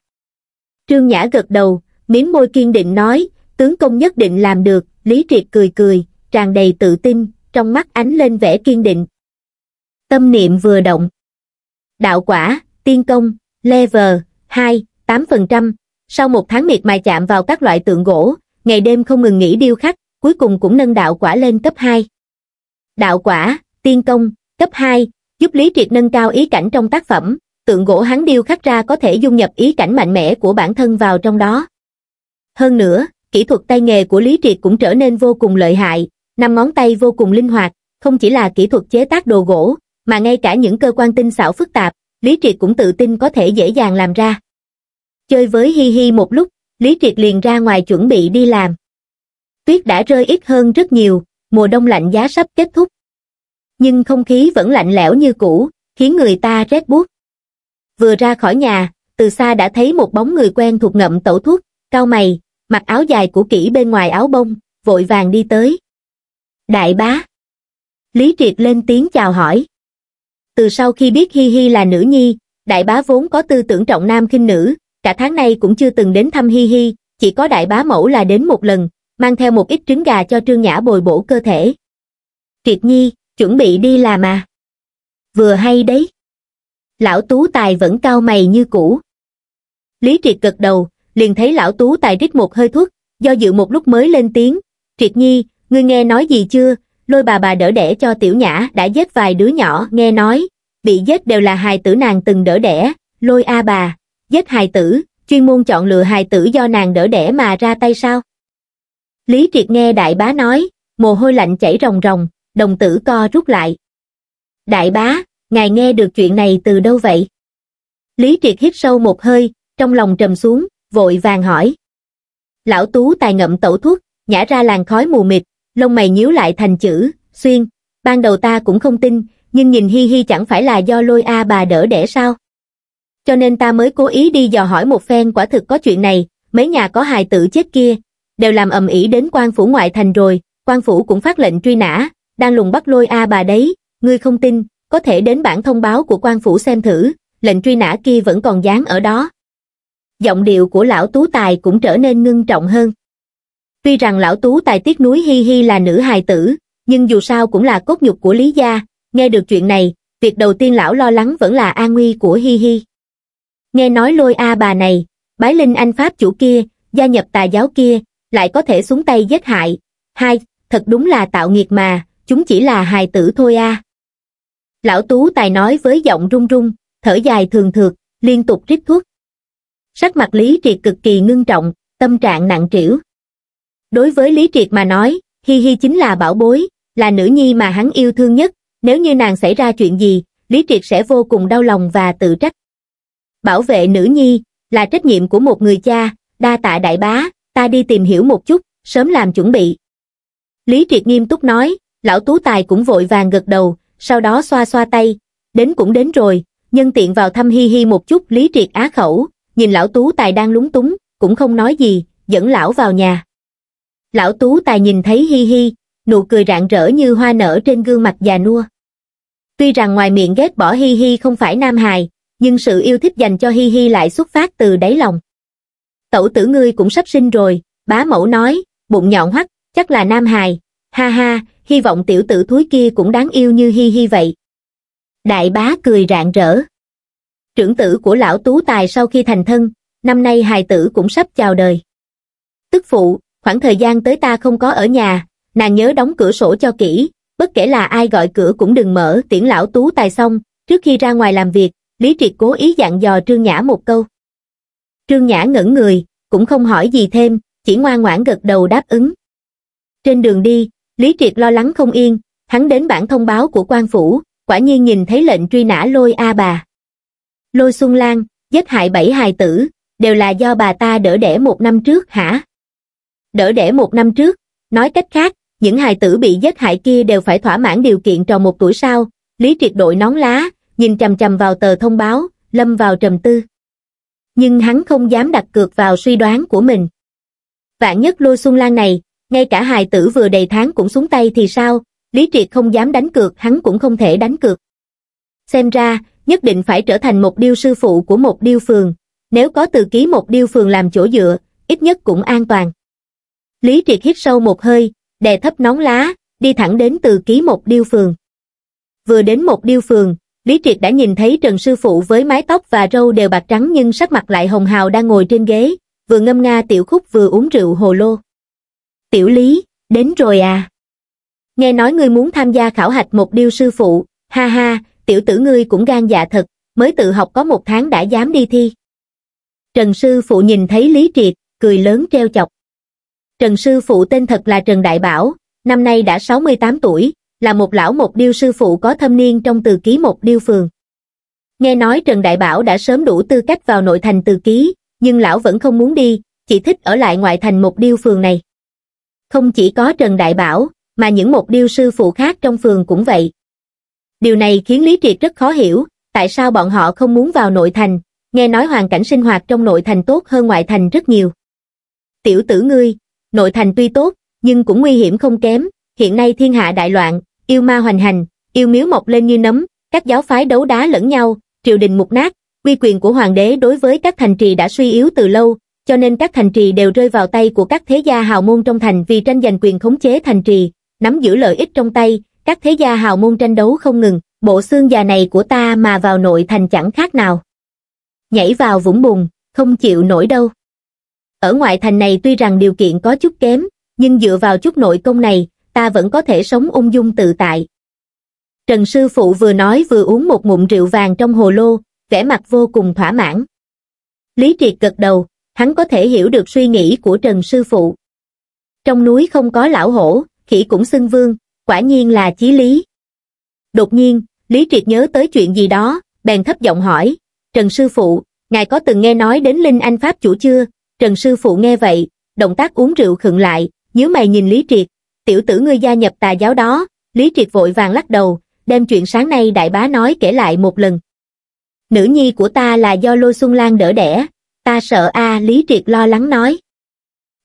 Trương Nhã gật đầu, miếng môi kiên định nói, tướng công nhất định làm được, Lý Triệt cười cười, tràn đầy tự tin, trong mắt ánh lên vẻ kiên định. Tâm niệm vừa động. Đạo quả, tiên công, level, 2, 8%, sau một tháng miệt mài chạm vào các loại tượng gỗ, ngày đêm không ngừng nghỉ điêu khắc, cuối cùng cũng nâng đạo quả lên cấp 2. Đạo quả, tiên công, cấp 2, giúp Lý Triệt nâng cao ý cảnh trong tác phẩm, tượng gỗ hắn điêu khắc ra có thể dung nhập ý cảnh mạnh mẽ của bản thân vào trong đó. Hơn nữa, kỹ thuật tay nghề của Lý Triệt cũng trở nên vô cùng lợi hại, năm ngón tay vô cùng linh hoạt, không chỉ là kỹ thuật chế tác đồ gỗ, mà ngay cả những cơ quan tinh xảo phức tạp, Lý Triệt cũng tự tin có thể dễ dàng làm ra. Chơi với Hi Hi một lúc, Lý Triệt liền ra ngoài chuẩn bị đi làm. Tuyết đã rơi ít hơn rất nhiều, mùa đông lạnh giá sắp kết thúc. Nhưng không khí vẫn lạnh lẽo như cũ, khiến người ta rét buốt. Vừa ra khỏi nhà, từ xa đã thấy một bóng người quen thuộc ngậm tẩu thuốc, cao mày, mặc áo dài của kỹ bên ngoài áo bông vội vàng đi tới đại bá lý triệt lên tiếng chào hỏi từ sau khi biết hi hi là nữ nhi đại bá vốn có tư tưởng trọng nam khinh nữ cả tháng nay cũng chưa từng đến thăm hi hi chỉ có đại bá mẫu là đến một lần mang theo một ít trứng gà cho trương nhã bồi bổ cơ thể triệt nhi chuẩn bị đi là mà vừa hay đấy lão tú tài vẫn cao mày như cũ lý triệt gật đầu liền thấy lão tú tài rít một hơi thuốc, do dự một lúc mới lên tiếng. Triệt nhi, ngươi nghe nói gì chưa? Lôi bà bà đỡ đẻ cho tiểu nhã đã giết vài đứa nhỏ nghe nói. Bị giết đều là hài tử nàng từng đỡ đẻ, lôi a bà. Giết hài tử, chuyên môn chọn lựa hài tử do nàng đỡ đẻ mà ra tay sao? Lý Triệt nghe đại bá nói, mồ hôi lạnh chảy ròng ròng, đồng tử co rút lại. Đại bá, ngài nghe được chuyện này từ đâu vậy? Lý Triệt hít sâu một hơi, trong lòng trầm xuống, vội vàng hỏi. Lão Tú tài ngậm tẩu thuốc, nhả ra làn khói mù mịt, lông mày nhíu lại thành chữ, xuyên. Ban đầu ta cũng không tin, nhưng nhìn hi hi chẳng phải là do lôi A bà đỡ đẻ sao. Cho nên ta mới cố ý đi dò hỏi một phen quả thực có chuyện này, mấy nhà có hài tử chết kia, đều làm ầm ĩ đến quan phủ ngoại thành rồi, quan phủ cũng phát lệnh truy nã, đang lùng bắt lôi A bà đấy, ngươi không tin, có thể đến bản thông báo của quan phủ xem thử, lệnh truy nã kia vẫn còn dán ở đó, giọng điệu của lão tú tài cũng trở nên ngưng trọng hơn. Tuy rằng lão tú tài tiếc núi Hi Hi là nữ hài tử, nhưng dù sao cũng là cốt nhục của Lý Gia, nghe được chuyện này, việc đầu tiên lão lo lắng vẫn là an nguy của Hi Hi. Nghe nói lôi A bà này, bái linh anh Pháp chủ kia, gia nhập tà giáo kia, lại có thể xuống tay giết hại. Hai, thật đúng là tạo nghiệt mà, chúng chỉ là hài tử thôi a. Lão Tú Tài nói với giọng run run, thở dài thường thượt, liên tục rít thuốc sắc mặt lý triệt cực kỳ ngưng trọng tâm trạng nặng trĩu đối với lý triệt mà nói hi hi chính là bảo bối là nữ nhi mà hắn yêu thương nhất nếu như nàng xảy ra chuyện gì lý triệt sẽ vô cùng đau lòng và tự trách bảo vệ nữ nhi là trách nhiệm của một người cha đa tạ đại bá ta đi tìm hiểu một chút sớm làm chuẩn bị lý triệt nghiêm túc nói lão tú tài cũng vội vàng gật đầu sau đó xoa xoa tay đến cũng đến rồi nhân tiện vào thăm hi hi một chút lý triệt á khẩu nhìn lão tú tài đang lúng túng, cũng không nói gì, dẫn lão vào nhà. Lão tú tài nhìn thấy hi hi, nụ cười rạng rỡ như hoa nở trên gương mặt già nua. Tuy rằng ngoài miệng ghét bỏ hi hi không phải nam hài, nhưng sự yêu thích dành cho hi hi lại xuất phát từ đáy lòng. Tẩu tử ngươi cũng sắp sinh rồi, bá mẫu nói, bụng nhọn hoắt, chắc là nam hài, ha ha, hy vọng tiểu tử thúi kia cũng đáng yêu như hi hi vậy. Đại bá cười rạng rỡ trưởng tử của lão Tú Tài sau khi thành thân, năm nay hài tử cũng sắp chào đời. Tức phụ, khoảng thời gian tới ta không có ở nhà, nàng nhớ đóng cửa sổ cho kỹ, bất kể là ai gọi cửa cũng đừng mở tiễn lão Tú Tài xong, trước khi ra ngoài làm việc, Lý Triệt cố ý dặn dò Trương Nhã một câu. Trương Nhã ngẩn người, cũng không hỏi gì thêm, chỉ ngoan ngoãn gật đầu đáp ứng. Trên đường đi, Lý Triệt lo lắng không yên, hắn đến bản thông báo của quan phủ, quả nhiên nhìn thấy lệnh truy nã lôi A bà lôi xuân lan giết hại bảy hài tử đều là do bà ta đỡ đẻ một năm trước hả đỡ đẻ một năm trước nói cách khác những hài tử bị giết hại kia đều phải thỏa mãn điều kiện tròn một tuổi sau lý triệt đội nón lá nhìn chằm chằm vào tờ thông báo lâm vào trầm tư nhưng hắn không dám đặt cược vào suy đoán của mình vạn nhất lôi xuân lan này ngay cả hài tử vừa đầy tháng cũng xuống tay thì sao lý triệt không dám đánh cược hắn cũng không thể đánh cược xem ra nhất định phải trở thành một điêu sư phụ của một điêu phường, nếu có từ ký một điêu phường làm chỗ dựa, ít nhất cũng an toàn. Lý Triệt hít sâu một hơi, đè thấp nóng lá, đi thẳng đến từ ký một điêu phường. Vừa đến một điêu phường, Lý Triệt đã nhìn thấy Trần Sư Phụ với mái tóc và râu đều bạc trắng nhưng sắc mặt lại hồng hào đang ngồi trên ghế, vừa ngâm nga tiểu khúc vừa uống rượu hồ lô. Tiểu Lý, đến rồi à? Nghe nói ngươi muốn tham gia khảo hạch một điêu sư phụ, ha ha, tiểu tử ngươi cũng gan dạ thật, mới tự học có một tháng đã dám đi thi. Trần Sư Phụ nhìn thấy Lý Triệt, cười lớn treo chọc. Trần Sư Phụ tên thật là Trần Đại Bảo, năm nay đã 68 tuổi, là một lão một điêu sư phụ có thâm niên trong từ ký một điêu phường. Nghe nói Trần Đại Bảo đã sớm đủ tư cách vào nội thành từ ký, nhưng lão vẫn không muốn đi, chỉ thích ở lại ngoại thành một điêu phường này. Không chỉ có Trần Đại Bảo, mà những một điêu sư phụ khác trong phường cũng vậy, Điều này khiến Lý Triệt rất khó hiểu, tại sao bọn họ không muốn vào nội thành, nghe nói hoàn cảnh sinh hoạt trong nội thành tốt hơn ngoại thành rất nhiều. Tiểu tử ngươi, nội thành tuy tốt, nhưng cũng nguy hiểm không kém, hiện nay thiên hạ đại loạn, yêu ma hoành hành, yêu miếu mọc lên như nấm, các giáo phái đấu đá lẫn nhau, triều đình mục nát, uy quyền của hoàng đế đối với các thành trì đã suy yếu từ lâu, cho nên các thành trì đều rơi vào tay của các thế gia hào môn trong thành vì tranh giành quyền khống chế thành trì, nắm giữ lợi ích trong tay, các thế gia hào môn tranh đấu không ngừng, bộ xương già này của ta mà vào nội thành chẳng khác nào. Nhảy vào vũng bùn, không chịu nổi đâu. Ở ngoại thành này tuy rằng điều kiện có chút kém, nhưng dựa vào chút nội công này, ta vẫn có thể sống ung dung tự tại. Trần Sư Phụ vừa nói vừa uống một ngụm rượu vàng trong hồ lô, vẻ mặt vô cùng thỏa mãn. Lý Triệt gật đầu, hắn có thể hiểu được suy nghĩ của Trần Sư Phụ. Trong núi không có lão hổ, khỉ cũng xưng vương, quả nhiên là chí lý. Đột nhiên, Lý Triệt nhớ tới chuyện gì đó, bèn thấp giọng hỏi, Trần Sư Phụ, ngài có từng nghe nói đến Linh Anh Pháp chủ chưa? Trần Sư Phụ nghe vậy, động tác uống rượu khựng lại, nhớ mày nhìn Lý Triệt, tiểu tử ngươi gia nhập tà giáo đó, Lý Triệt vội vàng lắc đầu, đem chuyện sáng nay đại bá nói kể lại một lần. Nữ nhi của ta là do Lôi Xuân Lan đỡ đẻ, ta sợ a Lý Triệt lo lắng nói.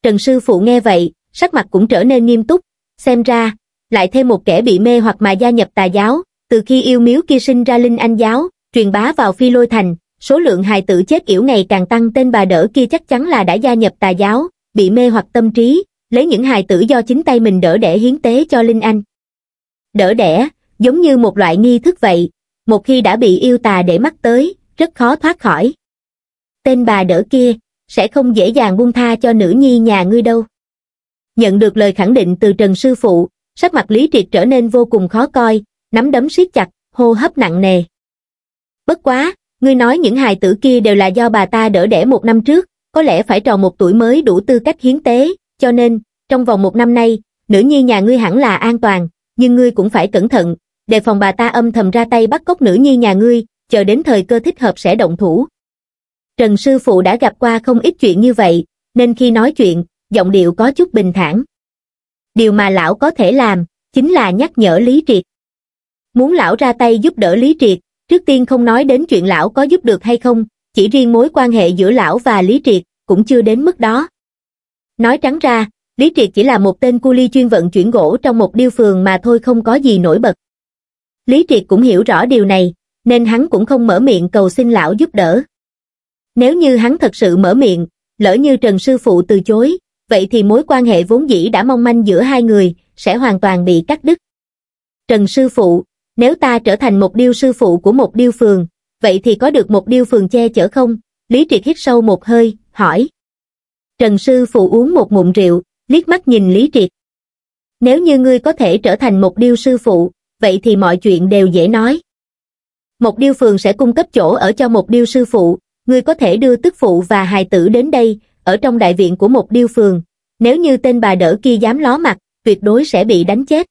Trần Sư Phụ nghe vậy, sắc mặt cũng trở nên nghiêm túc, xem ra, lại thêm một kẻ bị mê hoặc mà gia nhập tà giáo, từ khi yêu miếu kia sinh ra linh anh giáo, truyền bá vào phi lôi thành, số lượng hài tử chết yểu ngày càng tăng tên bà đỡ kia chắc chắn là đã gia nhập tà giáo, bị mê hoặc tâm trí, lấy những hài tử do chính tay mình đỡ đẻ hiến tế cho linh anh. Đỡ đẻ, giống như một loại nghi thức vậy, một khi đã bị yêu tà để mắt tới, rất khó thoát khỏi. Tên bà đỡ kia, sẽ không dễ dàng buông tha cho nữ nhi nhà ngươi đâu. Nhận được lời khẳng định từ Trần Sư Phụ, sắc mặt lý triệt trở nên vô cùng khó coi nắm đấm siết chặt hô hấp nặng nề bất quá ngươi nói những hài tử kia đều là do bà ta đỡ đẻ một năm trước có lẽ phải tròn một tuổi mới đủ tư cách hiến tế cho nên trong vòng một năm nay nữ nhi nhà ngươi hẳn là an toàn nhưng ngươi cũng phải cẩn thận đề phòng bà ta âm thầm ra tay bắt cóc nữ nhi nhà ngươi chờ đến thời cơ thích hợp sẽ động thủ trần sư phụ đã gặp qua không ít chuyện như vậy nên khi nói chuyện giọng điệu có chút bình thản điều mà lão có thể làm, chính là nhắc nhở Lý Triệt. Muốn lão ra tay giúp đỡ Lý Triệt, trước tiên không nói đến chuyện lão có giúp được hay không, chỉ riêng mối quan hệ giữa lão và Lý Triệt cũng chưa đến mức đó. Nói trắng ra, Lý Triệt chỉ là một tên cu ly chuyên vận chuyển gỗ trong một điêu phường mà thôi không có gì nổi bật. Lý Triệt cũng hiểu rõ điều này, nên hắn cũng không mở miệng cầu xin lão giúp đỡ. Nếu như hắn thật sự mở miệng, lỡ như Trần Sư Phụ từ chối, vậy thì mối quan hệ vốn dĩ đã mong manh giữa hai người sẽ hoàn toàn bị cắt đứt. Trần Sư Phụ, nếu ta trở thành một điêu sư phụ của một điêu phường, vậy thì có được một điêu phường che chở không? Lý Triệt hít sâu một hơi, hỏi. Trần Sư Phụ uống một ngụm rượu, liếc mắt nhìn Lý Triệt. Nếu như ngươi có thể trở thành một điêu sư phụ, vậy thì mọi chuyện đều dễ nói. Một điêu phường sẽ cung cấp chỗ ở cho một điêu sư phụ, ngươi có thể đưa tức phụ và hài tử đến đây, ở trong đại viện của một điêu phường, nếu như tên bà đỡ kia dám ló mặt, tuyệt đối sẽ bị đánh chết.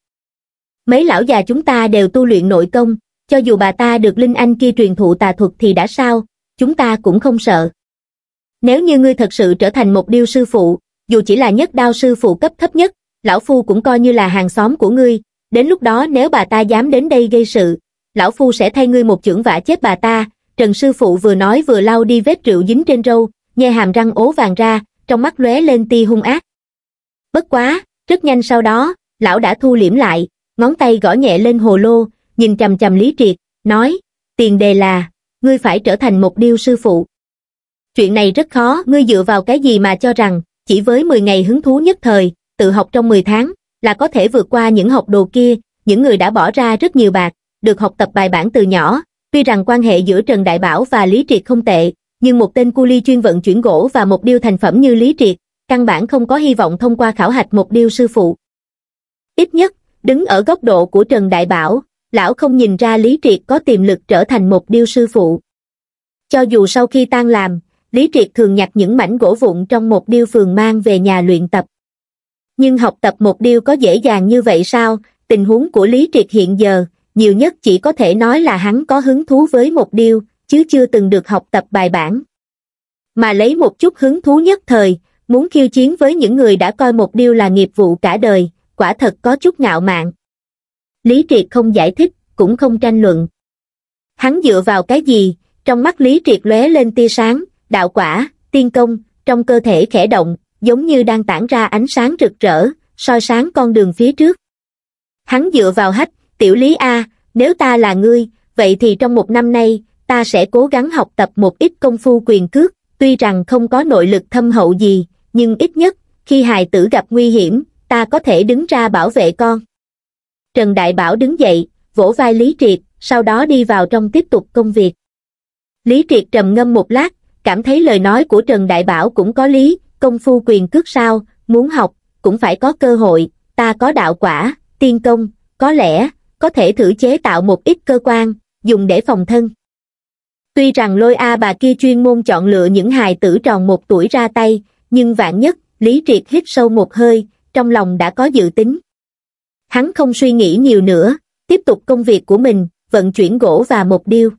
Mấy lão già chúng ta đều tu luyện nội công, cho dù bà ta được Linh Anh kia truyền thụ tà thuật thì đã sao, chúng ta cũng không sợ. Nếu như ngươi thật sự trở thành một điêu sư phụ, dù chỉ là nhất đao sư phụ cấp thấp nhất, lão phu cũng coi như là hàng xóm của ngươi, đến lúc đó nếu bà ta dám đến đây gây sự, lão phu sẽ thay ngươi một chưởng vả chết bà ta, Trần sư phụ vừa nói vừa lau đi vết rượu dính trên râu, nghe hàm răng ố vàng ra trong mắt lóe lên tia hung ác bất quá rất nhanh sau đó lão đã thu liễm lại ngón tay gõ nhẹ lên hồ lô nhìn chằm chằm lý triệt nói tiền đề là ngươi phải trở thành một điêu sư phụ chuyện này rất khó ngươi dựa vào cái gì mà cho rằng chỉ với 10 ngày hứng thú nhất thời tự học trong 10 tháng là có thể vượt qua những học đồ kia những người đã bỏ ra rất nhiều bạc được học tập bài bản từ nhỏ tuy rằng quan hệ giữa Trần Đại Bảo và Lý Triệt không tệ nhưng một tên cu ly chuyên vận chuyển gỗ và một điêu thành phẩm như Lý Triệt, căn bản không có hy vọng thông qua khảo hạch một điêu sư phụ. Ít nhất, đứng ở góc độ của Trần Đại Bảo, lão không nhìn ra Lý Triệt có tiềm lực trở thành một điêu sư phụ. Cho dù sau khi tan làm, Lý Triệt thường nhặt những mảnh gỗ vụn trong một điêu phường mang về nhà luyện tập. Nhưng học tập một điêu có dễ dàng như vậy sao, tình huống của Lý Triệt hiện giờ, nhiều nhất chỉ có thể nói là hắn có hứng thú với một điêu, chứ chưa từng được học tập bài bản. Mà lấy một chút hứng thú nhất thời, muốn khiêu chiến với những người đã coi một điều là nghiệp vụ cả đời, quả thật có chút ngạo mạn. Lý Triệt không giải thích, cũng không tranh luận. Hắn dựa vào cái gì, trong mắt Lý Triệt lóe lên tia sáng, đạo quả, tiên công, trong cơ thể khẽ động, giống như đang tản ra ánh sáng rực rỡ, soi sáng con đường phía trước. Hắn dựa vào hách, tiểu Lý A, nếu ta là ngươi, vậy thì trong một năm nay, ta sẽ cố gắng học tập một ít công phu quyền cước, tuy rằng không có nội lực thâm hậu gì, nhưng ít nhất, khi hài tử gặp nguy hiểm, ta có thể đứng ra bảo vệ con. Trần Đại Bảo đứng dậy, vỗ vai Lý Triệt, sau đó đi vào trong tiếp tục công việc. Lý Triệt trầm ngâm một lát, cảm thấy lời nói của Trần Đại Bảo cũng có lý, công phu quyền cước sao, muốn học, cũng phải có cơ hội, ta có đạo quả, tiên công, có lẽ, có thể thử chế tạo một ít cơ quan, dùng để phòng thân tuy rằng lôi a bà kia chuyên môn chọn lựa những hài tử tròn một tuổi ra tay nhưng vạn nhất lý triệt hít sâu một hơi trong lòng đã có dự tính hắn không suy nghĩ nhiều nữa tiếp tục công việc của mình vận chuyển gỗ và một điêu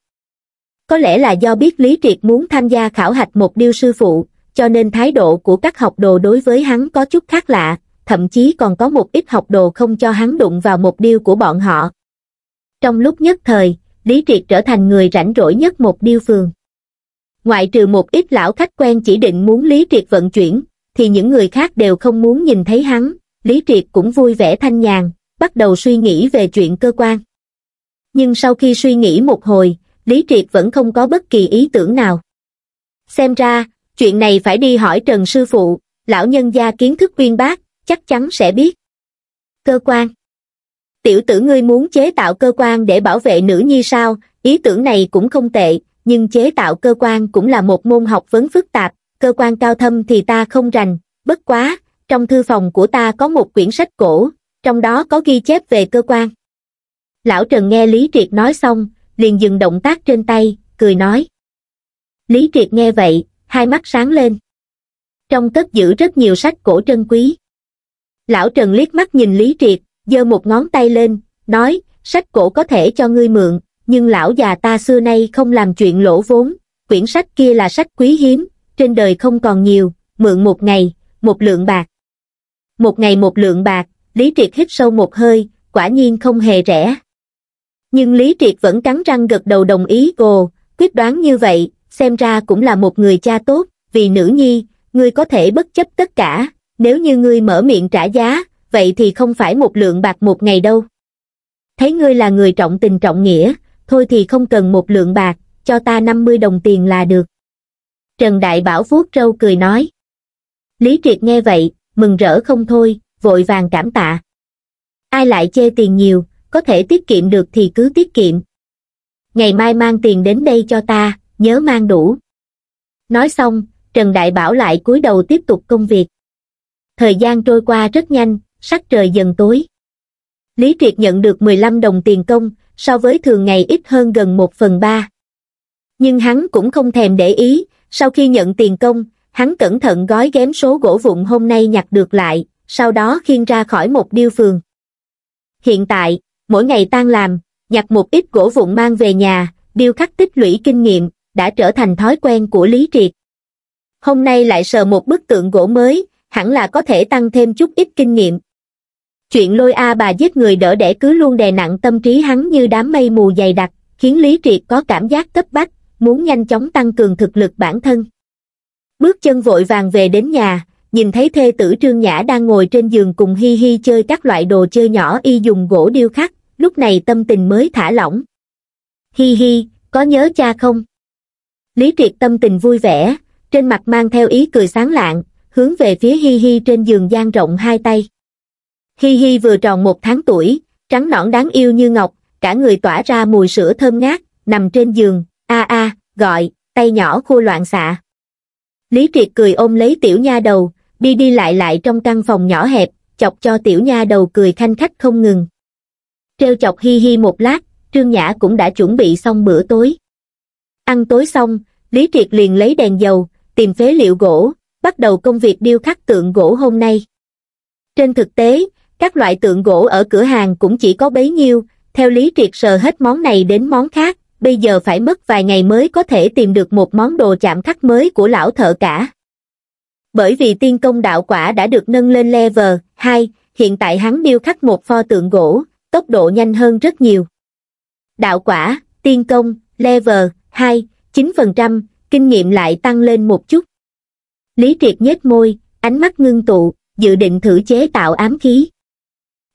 có lẽ là do biết lý triệt muốn tham gia khảo hạch một điêu sư phụ cho nên thái độ của các học đồ đối với hắn có chút khác lạ thậm chí còn có một ít học đồ không cho hắn đụng vào một điêu của bọn họ trong lúc nhất thời Lý Triệt trở thành người rảnh rỗi nhất một điêu phường. Ngoại trừ một ít lão khách quen chỉ định muốn Lý Triệt vận chuyển, thì những người khác đều không muốn nhìn thấy hắn, Lý Triệt cũng vui vẻ thanh nhàn, bắt đầu suy nghĩ về chuyện cơ quan. Nhưng sau khi suy nghĩ một hồi, Lý Triệt vẫn không có bất kỳ ý tưởng nào. Xem ra, chuyện này phải đi hỏi Trần Sư Phụ, lão nhân gia kiến thức uyên bác, chắc chắn sẽ biết. Cơ quan tiểu tử ngươi muốn chế tạo cơ quan để bảo vệ nữ nhi sao, ý tưởng này cũng không tệ, nhưng chế tạo cơ quan cũng là một môn học vấn phức tạp, cơ quan cao thâm thì ta không rành, bất quá, trong thư phòng của ta có một quyển sách cổ, trong đó có ghi chép về cơ quan. Lão Trần nghe Lý Triệt nói xong, liền dừng động tác trên tay, cười nói. Lý Triệt nghe vậy, hai mắt sáng lên. Trong cất giữ rất nhiều sách cổ trân quý. Lão Trần liếc mắt nhìn Lý Triệt, giơ một ngón tay lên, nói, sách cổ có thể cho ngươi mượn, nhưng lão già ta xưa nay không làm chuyện lỗ vốn, quyển sách kia là sách quý hiếm, trên đời không còn nhiều, mượn một ngày, một lượng bạc. Một ngày một lượng bạc, Lý Triệt hít sâu một hơi, quả nhiên không hề rẻ. Nhưng Lý Triệt vẫn cắn răng gật đầu đồng ý cô quyết đoán như vậy, xem ra cũng là một người cha tốt, vì nữ nhi, ngươi có thể bất chấp tất cả, nếu như ngươi mở miệng trả giá, vậy thì không phải một lượng bạc một ngày đâu. Thấy ngươi là người trọng tình trọng nghĩa, thôi thì không cần một lượng bạc, cho ta 50 đồng tiền là được. Trần Đại Bảo vuốt râu cười nói. Lý Triệt nghe vậy, mừng rỡ không thôi, vội vàng cảm tạ. Ai lại chê tiền nhiều, có thể tiết kiệm được thì cứ tiết kiệm. Ngày mai mang tiền đến đây cho ta, nhớ mang đủ. Nói xong, Trần Đại Bảo lại cúi đầu tiếp tục công việc. Thời gian trôi qua rất nhanh, sắc trời dần tối lý triệt nhận được mười lăm đồng tiền công so với thường ngày ít hơn gần một phần ba nhưng hắn cũng không thèm để ý sau khi nhận tiền công hắn cẩn thận gói ghém số gỗ vụn hôm nay nhặt được lại sau đó khiêng ra khỏi một điêu phường hiện tại mỗi ngày tan làm nhặt một ít gỗ vụn mang về nhà điêu khắc tích lũy kinh nghiệm đã trở thành thói quen của lý triệt hôm nay lại sờ một bức tượng gỗ mới hẳn là có thể tăng thêm chút ít kinh nghiệm Chuyện lôi A bà giết người đỡ để cứ luôn đè nặng tâm trí hắn như đám mây mù dày đặc, khiến Lý Triệt có cảm giác cấp bách, muốn nhanh chóng tăng cường thực lực bản thân. Bước chân vội vàng về đến nhà, nhìn thấy thê tử Trương Nhã đang ngồi trên giường cùng Hi Hi chơi các loại đồ chơi nhỏ y dùng gỗ điêu khắc, lúc này tâm tình mới thả lỏng. Hi Hi, có nhớ cha không? Lý Triệt tâm tình vui vẻ, trên mặt mang theo ý cười sáng lạng, hướng về phía Hi Hi trên giường dang rộng hai tay. Hi Hi vừa tròn một tháng tuổi, trắng nõn đáng yêu như ngọc, cả người tỏa ra mùi sữa thơm ngát, nằm trên giường, a a, gọi, tay nhỏ khô loạn xạ. Lý Triệt cười ôm lấy tiểu nha đầu, đi đi lại lại trong căn phòng nhỏ hẹp, chọc cho tiểu nha đầu cười khanh khách không ngừng. Treo chọc hi hi một lát, Trương Nhã cũng đã chuẩn bị xong bữa tối. Ăn tối xong, Lý Triệt liền lấy đèn dầu, tìm phế liệu gỗ, bắt đầu công việc điêu khắc tượng gỗ hôm nay. Trên thực tế, các loại tượng gỗ ở cửa hàng cũng chỉ có bấy nhiêu, theo lý triệt sờ hết món này đến món khác, bây giờ phải mất vài ngày mới có thể tìm được một món đồ chạm khắc mới của lão thợ cả. Bởi vì tiên công đạo quả đã được nâng lên level 2, hiện tại hắn điêu khắc một pho tượng gỗ, tốc độ nhanh hơn rất nhiều. Đạo quả, tiên công, level 2, 9%, kinh nghiệm lại tăng lên một chút. Lý Triệt nhếch môi, ánh mắt ngưng tụ, dự định thử chế tạo ám khí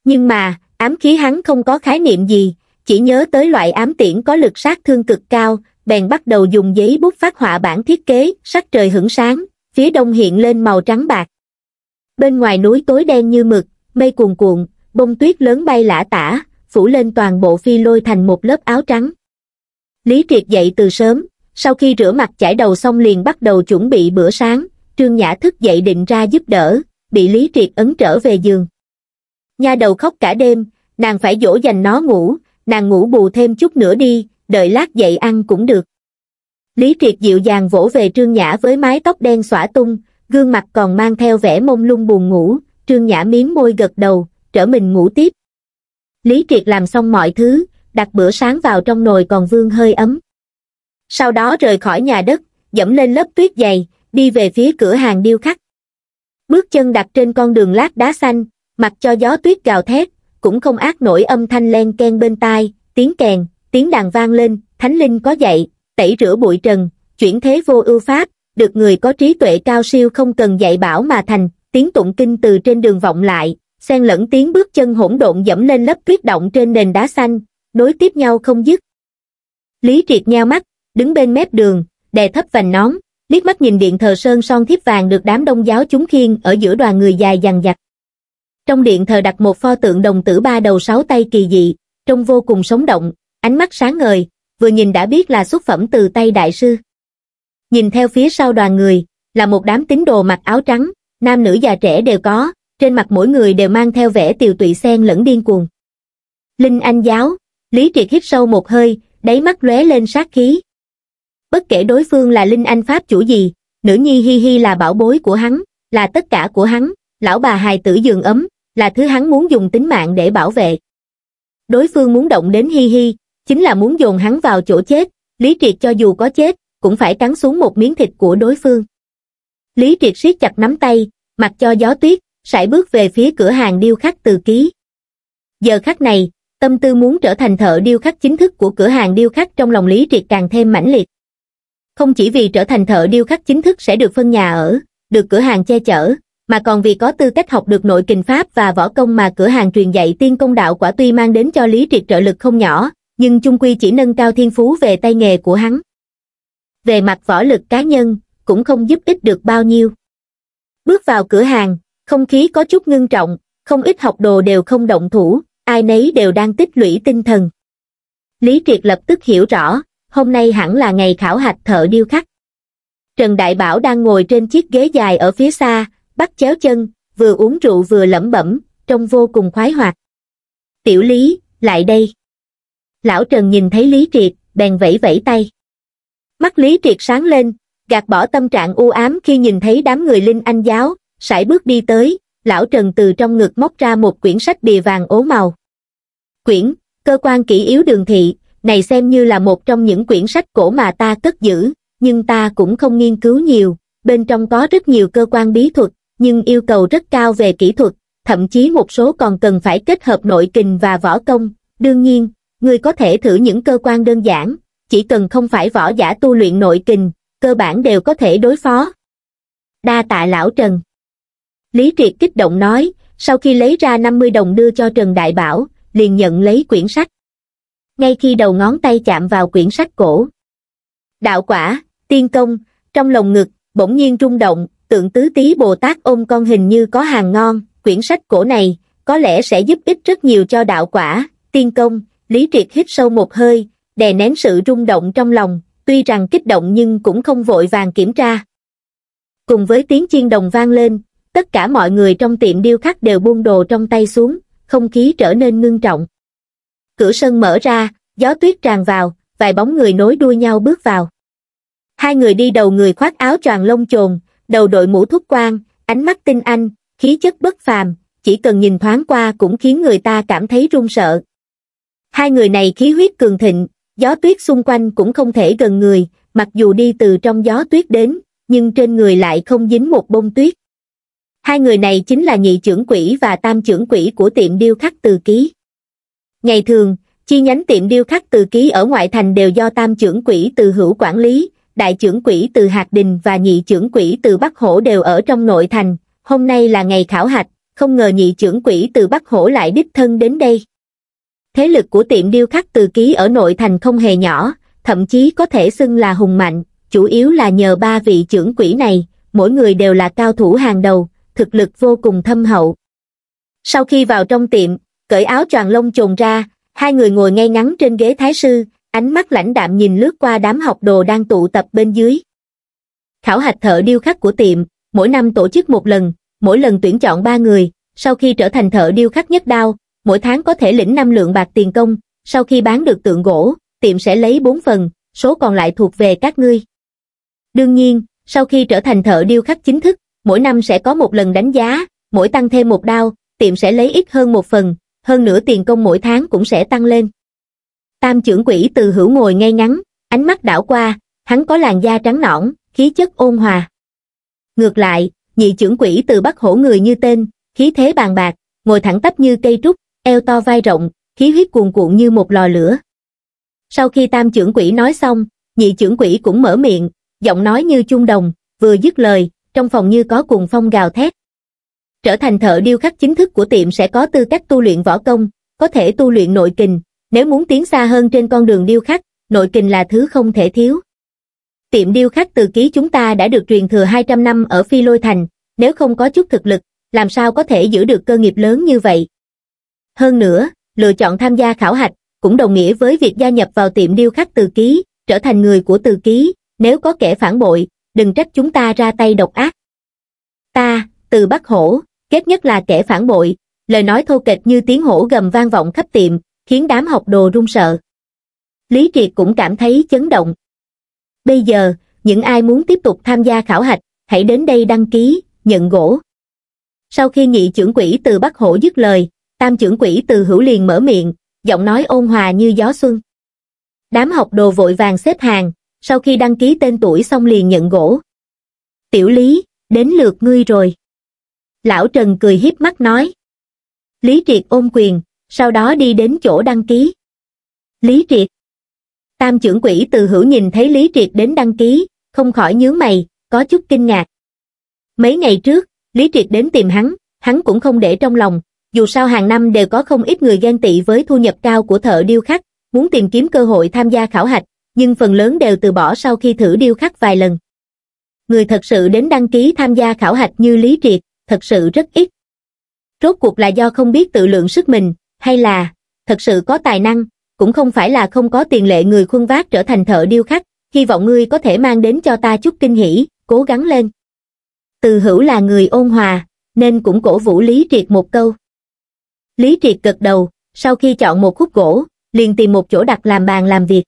nhưng mà ám khí hắn không có khái niệm gì chỉ nhớ tới loại ám tiễn có lực sát thương cực cao bèn bắt đầu dùng giấy bút phát họa bản thiết kế sắc trời hưởng sáng phía đông hiện lên màu trắng bạc bên ngoài núi tối đen như mực mây cuồn cuộn bông tuyết lớn bay lả tả phủ lên toàn bộ phi lôi thành một lớp áo trắng lý triệt dậy từ sớm sau khi rửa mặt chải đầu xong liền bắt đầu chuẩn bị bữa sáng trương nhã thức dậy định ra giúp đỡ bị lý triệt ấn trở về giường nha đầu khóc cả đêm, nàng phải dỗ dành nó ngủ, nàng ngủ bù thêm chút nữa đi, đợi lát dậy ăn cũng được. Lý Triệt dịu dàng vỗ về Trương Nhã với mái tóc đen xõa tung, gương mặt còn mang theo vẻ mông lung buồn ngủ, Trương Nhã miếm môi gật đầu, trở mình ngủ tiếp. Lý Triệt làm xong mọi thứ, đặt bữa sáng vào trong nồi còn vương hơi ấm. Sau đó rời khỏi nhà đất, dẫm lên lớp tuyết dày, đi về phía cửa hàng điêu khắc. Bước chân đặt trên con đường lát đá xanh, mặc cho gió tuyết gào thét cũng không ác nổi âm thanh len ken bên tai tiếng kèn tiếng đàn vang lên thánh linh có dạy tẩy rửa bụi trần chuyển thế vô ưu pháp được người có trí tuệ cao siêu không cần dạy bảo mà thành tiếng tụng kinh từ trên đường vọng lại xen lẫn tiếng bước chân hỗn độn dẫm lên lớp tuyết động trên nền đá xanh nối tiếp nhau không dứt lý triệt nheo mắt đứng bên mép đường đè thấp vành nón liếc mắt nhìn điện thờ sơn son thiếp vàng được đám đông giáo chúng khiên ở giữa đoàn người dài dằng dặc trong điện thờ đặt một pho tượng đồng tử ba đầu sáu tay kỳ dị, trông vô cùng sống động, ánh mắt sáng ngời, vừa nhìn đã biết là xuất phẩm từ tay đại sư. Nhìn theo phía sau đoàn người, là một đám tín đồ mặc áo trắng, nam nữ già trẻ đều có, trên mặt mỗi người đều mang theo vẻ tiều tụy xen lẫn điên cuồng. Linh Anh giáo, Lý Triệt hít sâu một hơi, đáy mắt lóe lên sát khí. Bất kể đối phương là Linh Anh pháp chủ gì, nữ nhi hi hi là bảo bối của hắn, là tất cả của hắn, lão bà hài tử giường ấm, là thứ hắn muốn dùng tính mạng để bảo vệ. Đối phương muốn động đến Hi Hi, chính là muốn dồn hắn vào chỗ chết, Lý Triệt cho dù có chết, cũng phải cắn xuống một miếng thịt của đối phương. Lý Triệt siết chặt nắm tay, mặc cho gió tuyết, sải bước về phía cửa hàng điêu khắc từ ký. Giờ khắc này, tâm tư muốn trở thành thợ điêu khắc chính thức của cửa hàng điêu khắc trong lòng Lý Triệt càng thêm mãnh liệt. Không chỉ vì trở thành thợ điêu khắc chính thức sẽ được phân nhà ở, được cửa hàng che chở, mà còn vì có tư cách học được nội kinh pháp và võ công mà cửa hàng truyền dạy tiên công đạo quả tuy mang đến cho lý triệt trợ lực không nhỏ nhưng chung quy chỉ nâng cao thiên phú về tay nghề của hắn về mặt võ lực cá nhân cũng không giúp ích được bao nhiêu bước vào cửa hàng không khí có chút ngưng trọng không ít học đồ đều không động thủ ai nấy đều đang tích lũy tinh thần lý triệt lập tức hiểu rõ hôm nay hẳn là ngày khảo hạch thợ điêu khắc trần đại bảo đang ngồi trên chiếc ghế dài ở phía xa bắt chéo chân, vừa uống rượu vừa lẩm bẩm, trông vô cùng khoái hoạt. Tiểu Lý, lại đây. Lão Trần nhìn thấy Lý Triệt, bèn vẫy vẫy tay. Mắt Lý Triệt sáng lên, gạt bỏ tâm trạng u ám khi nhìn thấy đám người linh anh giáo, sải bước đi tới, lão Trần từ trong ngực móc ra một quyển sách bìa vàng ố màu. Quyển, cơ quan kỹ yếu đường thị, này xem như là một trong những quyển sách cổ mà ta cất giữ, nhưng ta cũng không nghiên cứu nhiều, bên trong có rất nhiều cơ quan bí thuật, nhưng yêu cầu rất cao về kỹ thuật, thậm chí một số còn cần phải kết hợp nội kình và võ công. Đương nhiên, người có thể thử những cơ quan đơn giản, chỉ cần không phải võ giả tu luyện nội kình, cơ bản đều có thể đối phó. Đa tạ lão Trần. Lý Triệt kích động nói, sau khi lấy ra 50 đồng đưa cho Trần Đại Bảo, liền nhận lấy quyển sách. Ngay khi đầu ngón tay chạm vào quyển sách cổ. Đạo quả, tiên công, trong lồng ngực, bỗng nhiên rung động, tượng tứ tí Bồ Tát ôm con hình như có hàng ngon, quyển sách cổ này, có lẽ sẽ giúp ích rất nhiều cho đạo quả, tiên công, lý triệt hít sâu một hơi, đè nén sự rung động trong lòng, tuy rằng kích động nhưng cũng không vội vàng kiểm tra. Cùng với tiếng chiên đồng vang lên, tất cả mọi người trong tiệm điêu khắc đều buông đồ trong tay xuống, không khí trở nên ngưng trọng. Cửa sân mở ra, gió tuyết tràn vào, vài bóng người nối đuôi nhau bước vào. Hai người đi đầu người khoác áo choàng lông chồn, đầu đội mũ thúc quan, ánh mắt tinh anh, khí chất bất phàm, chỉ cần nhìn thoáng qua cũng khiến người ta cảm thấy run sợ. Hai người này khí huyết cường thịnh, gió tuyết xung quanh cũng không thể gần người, mặc dù đi từ trong gió tuyết đến, nhưng trên người lại không dính một bông tuyết. Hai người này chính là nhị trưởng quỷ và tam trưởng quỷ của tiệm điêu khắc từ ký. Ngày thường, chi nhánh tiệm điêu khắc từ ký ở ngoại thành đều do tam trưởng quỷ từ hữu quản lý, đại trưởng quỹ từ Hạt Đình và nhị trưởng quỹ từ Bắc Hổ đều ở trong nội thành, hôm nay là ngày khảo hạch, không ngờ nhị trưởng quỹ từ Bắc Hổ lại đích thân đến đây. Thế lực của tiệm điêu khắc từ ký ở nội thành không hề nhỏ, thậm chí có thể xưng là hùng mạnh, chủ yếu là nhờ ba vị trưởng quỹ này, mỗi người đều là cao thủ hàng đầu, thực lực vô cùng thâm hậu. Sau khi vào trong tiệm, cởi áo choàng lông trồn ra, hai người ngồi ngay ngắn trên ghế thái sư, ánh mắt lãnh đạm nhìn lướt qua đám học đồ đang tụ tập bên dưới. Khảo hạch thợ điêu khắc của tiệm, mỗi năm tổ chức một lần, mỗi lần tuyển chọn ba người, sau khi trở thành thợ điêu khắc nhất đao, mỗi tháng có thể lĩnh năm lượng bạc tiền công, sau khi bán được tượng gỗ, tiệm sẽ lấy bốn phần, số còn lại thuộc về các ngươi. Đương nhiên, sau khi trở thành thợ điêu khắc chính thức, mỗi năm sẽ có một lần đánh giá, mỗi tăng thêm một đao, tiệm sẽ lấy ít hơn một phần, hơn nữa tiền công mỗi tháng cũng sẽ tăng lên tam trưởng quỷ từ hữu ngồi ngay ngắn ánh mắt đảo qua hắn có làn da trắng nõn khí chất ôn hòa ngược lại nhị trưởng quỷ từ bắt hổ người như tên khí thế bàn bạc ngồi thẳng tắp như cây trúc eo to vai rộng khí huyết cuồn cuộn như một lò lửa sau khi tam trưởng quỷ nói xong nhị trưởng quỷ cũng mở miệng giọng nói như chung đồng vừa dứt lời trong phòng như có cuồng phong gào thét trở thành thợ điêu khắc chính thức của tiệm sẽ có tư cách tu luyện võ công có thể tu luyện nội kình nếu muốn tiến xa hơn trên con đường điêu khắc, nội kình là thứ không thể thiếu. Tiệm điêu khắc từ ký chúng ta đã được truyền thừa 200 năm ở Phi Lôi Thành, nếu không có chút thực lực, làm sao có thể giữ được cơ nghiệp lớn như vậy. Hơn nữa, lựa chọn tham gia khảo hạch cũng đồng nghĩa với việc gia nhập vào tiệm điêu khắc từ ký, trở thành người của từ ký, nếu có kẻ phản bội, đừng trách chúng ta ra tay độc ác. Ta, từ Bắc Hổ, kết nhất là kẻ phản bội, lời nói thô kịch như tiếng hổ gầm vang vọng khắp tiệm, khiến đám học đồ run sợ. Lý Triệt cũng cảm thấy chấn động. Bây giờ, những ai muốn tiếp tục tham gia khảo hạch, hãy đến đây đăng ký, nhận gỗ. Sau khi nhị trưởng quỹ từ Bắc Hổ dứt lời, tam trưởng quỹ từ Hữu liền mở miệng, giọng nói ôn hòa như gió xuân. Đám học đồ vội vàng xếp hàng, sau khi đăng ký tên tuổi xong liền nhận gỗ. Tiểu Lý, đến lượt ngươi rồi. Lão Trần cười hiếp mắt nói. Lý Triệt ôm quyền, sau đó đi đến chỗ đăng ký. Lý Triệt Tam trưởng quỹ từ hữu nhìn thấy Lý Triệt đến đăng ký, không khỏi nhướng mày, có chút kinh ngạc. Mấy ngày trước, Lý Triệt đến tìm hắn, hắn cũng không để trong lòng, dù sao hàng năm đều có không ít người ghen tị với thu nhập cao của thợ điêu khắc, muốn tìm kiếm cơ hội tham gia khảo hạch, nhưng phần lớn đều từ bỏ sau khi thử điêu khắc vài lần. Người thật sự đến đăng ký tham gia khảo hạch như Lý Triệt, thật sự rất ít. Rốt cuộc là do không biết tự lượng sức mình, hay là thật sự có tài năng, cũng không phải là không có tiền lệ người khuân vác trở thành thợ điêu khắc, hy vọng ngươi có thể mang đến cho ta chút kinh hỉ, cố gắng lên. Từ hữu là người ôn hòa, nên cũng cổ vũ Lý Triệt một câu. Lý Triệt gật đầu, sau khi chọn một khúc gỗ, liền tìm một chỗ đặt làm bàn làm việc.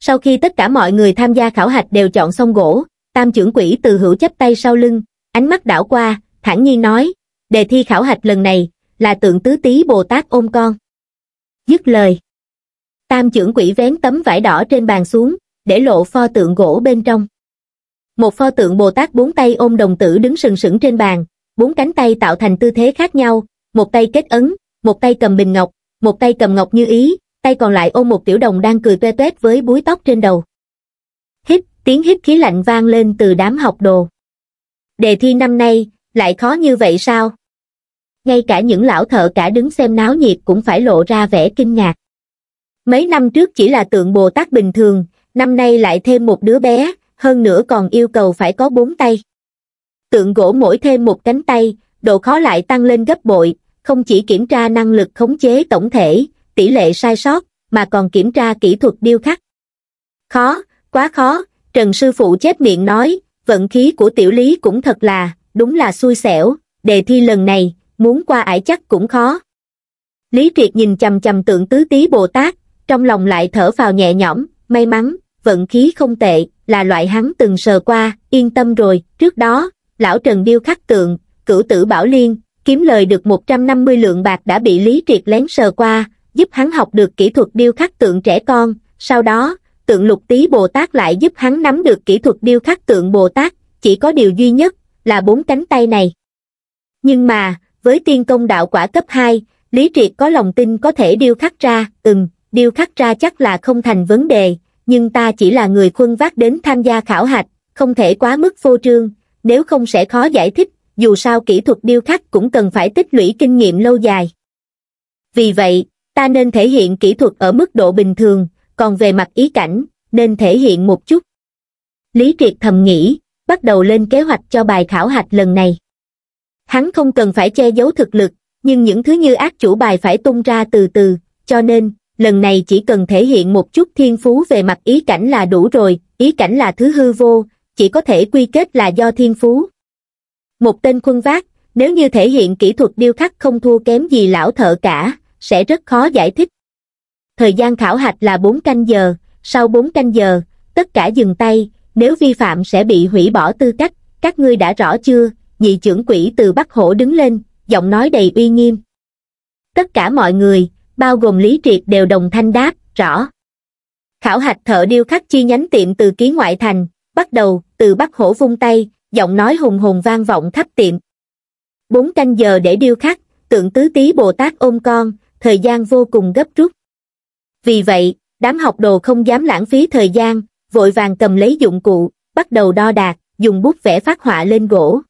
Sau khi tất cả mọi người tham gia khảo hạch đều chọn xong gỗ, tam trưởng quỹ từ hữu chấp tay sau lưng, ánh mắt đảo qua, thản nhiên nói, đề thi khảo hạch lần này, là tượng tứ tý Bồ Tát ôm con. Dứt lời. Tam trưởng quỷ vén tấm vải đỏ trên bàn xuống, để lộ pho tượng gỗ bên trong. Một pho tượng Bồ Tát bốn tay ôm đồng tử đứng sừng sững trên bàn, bốn cánh tay tạo thành tư thế khác nhau, một tay kết ấn, một tay cầm bình ngọc, một tay cầm ngọc như ý, tay còn lại ôm một tiểu đồng đang cười toe toét với búi tóc trên đầu. Hít, tiếng hít khí lạnh vang lên từ đám học đồ. Đề thi năm nay, lại khó như vậy sao? ngay cả những lão thợ cả đứng xem náo nhiệt cũng phải lộ ra vẻ kinh ngạc. Mấy năm trước chỉ là tượng Bồ Tát bình thường, năm nay lại thêm một đứa bé, hơn nữa còn yêu cầu phải có bốn tay. Tượng gỗ mỗi thêm một cánh tay, độ khó lại tăng lên gấp bội, không chỉ kiểm tra năng lực khống chế tổng thể, tỷ lệ sai sót, mà còn kiểm tra kỹ thuật điêu khắc. Khó, quá khó, Trần Sư Phụ chép miệng nói, vận khí của tiểu lý cũng thật là, đúng là xui xẻo, đề thi lần này, muốn qua ải chắc cũng khó lý triệt nhìn chầm chầm tượng tứ tý bồ tát trong lòng lại thở vào nhẹ nhõm may mắn vận khí không tệ là loại hắn từng sờ qua yên tâm rồi trước đó lão trần điêu khắc tượng cửu tử bảo liên kiếm lời được 150 lượng bạc đã bị lý triệt lén sờ qua giúp hắn học được kỹ thuật điêu khắc tượng trẻ con sau đó tượng lục tý bồ tát lại giúp hắn nắm được kỹ thuật điêu khắc tượng bồ tát chỉ có điều duy nhất là bốn cánh tay này nhưng mà với tiên công đạo quả cấp 2, Lý Triệt có lòng tin có thể điêu khắc ra, ừm, điêu khắc ra chắc là không thành vấn đề, nhưng ta chỉ là người khuân vác đến tham gia khảo hạch, không thể quá mức phô trương, nếu không sẽ khó giải thích, dù sao kỹ thuật điêu khắc cũng cần phải tích lũy kinh nghiệm lâu dài. Vì vậy, ta nên thể hiện kỹ thuật ở mức độ bình thường, còn về mặt ý cảnh, nên thể hiện một chút. Lý Triệt thầm nghĩ, bắt đầu lên kế hoạch cho bài khảo hạch lần này. Hắn không cần phải che giấu thực lực, nhưng những thứ như ác chủ bài phải tung ra từ từ, cho nên, lần này chỉ cần thể hiện một chút thiên phú về mặt ý cảnh là đủ rồi, ý cảnh là thứ hư vô, chỉ có thể quy kết là do thiên phú. Một tên quân vác, nếu như thể hiện kỹ thuật điêu khắc không thua kém gì lão thợ cả, sẽ rất khó giải thích. Thời gian khảo hạch là 4 canh giờ, sau 4 canh giờ, tất cả dừng tay, nếu vi phạm sẽ bị hủy bỏ tư cách, các ngươi đã rõ chưa, nhị trưởng quỷ từ Bắc Hổ đứng lên, giọng nói đầy uy nghiêm. Tất cả mọi người, bao gồm Lý Triệt đều đồng thanh đáp, rõ. Khảo hạch thợ điêu khắc chi nhánh tiệm từ ký ngoại thành, bắt đầu, từ Bắc Hổ vung tay, giọng nói hùng hùng vang vọng khắp tiệm. Bốn canh giờ để điêu khắc, tượng tứ tí Bồ Tát ôm con, thời gian vô cùng gấp rút. Vì vậy, đám học đồ không dám lãng phí thời gian, vội vàng cầm lấy dụng cụ, bắt đầu đo đạc, dùng bút vẽ phát họa lên gỗ,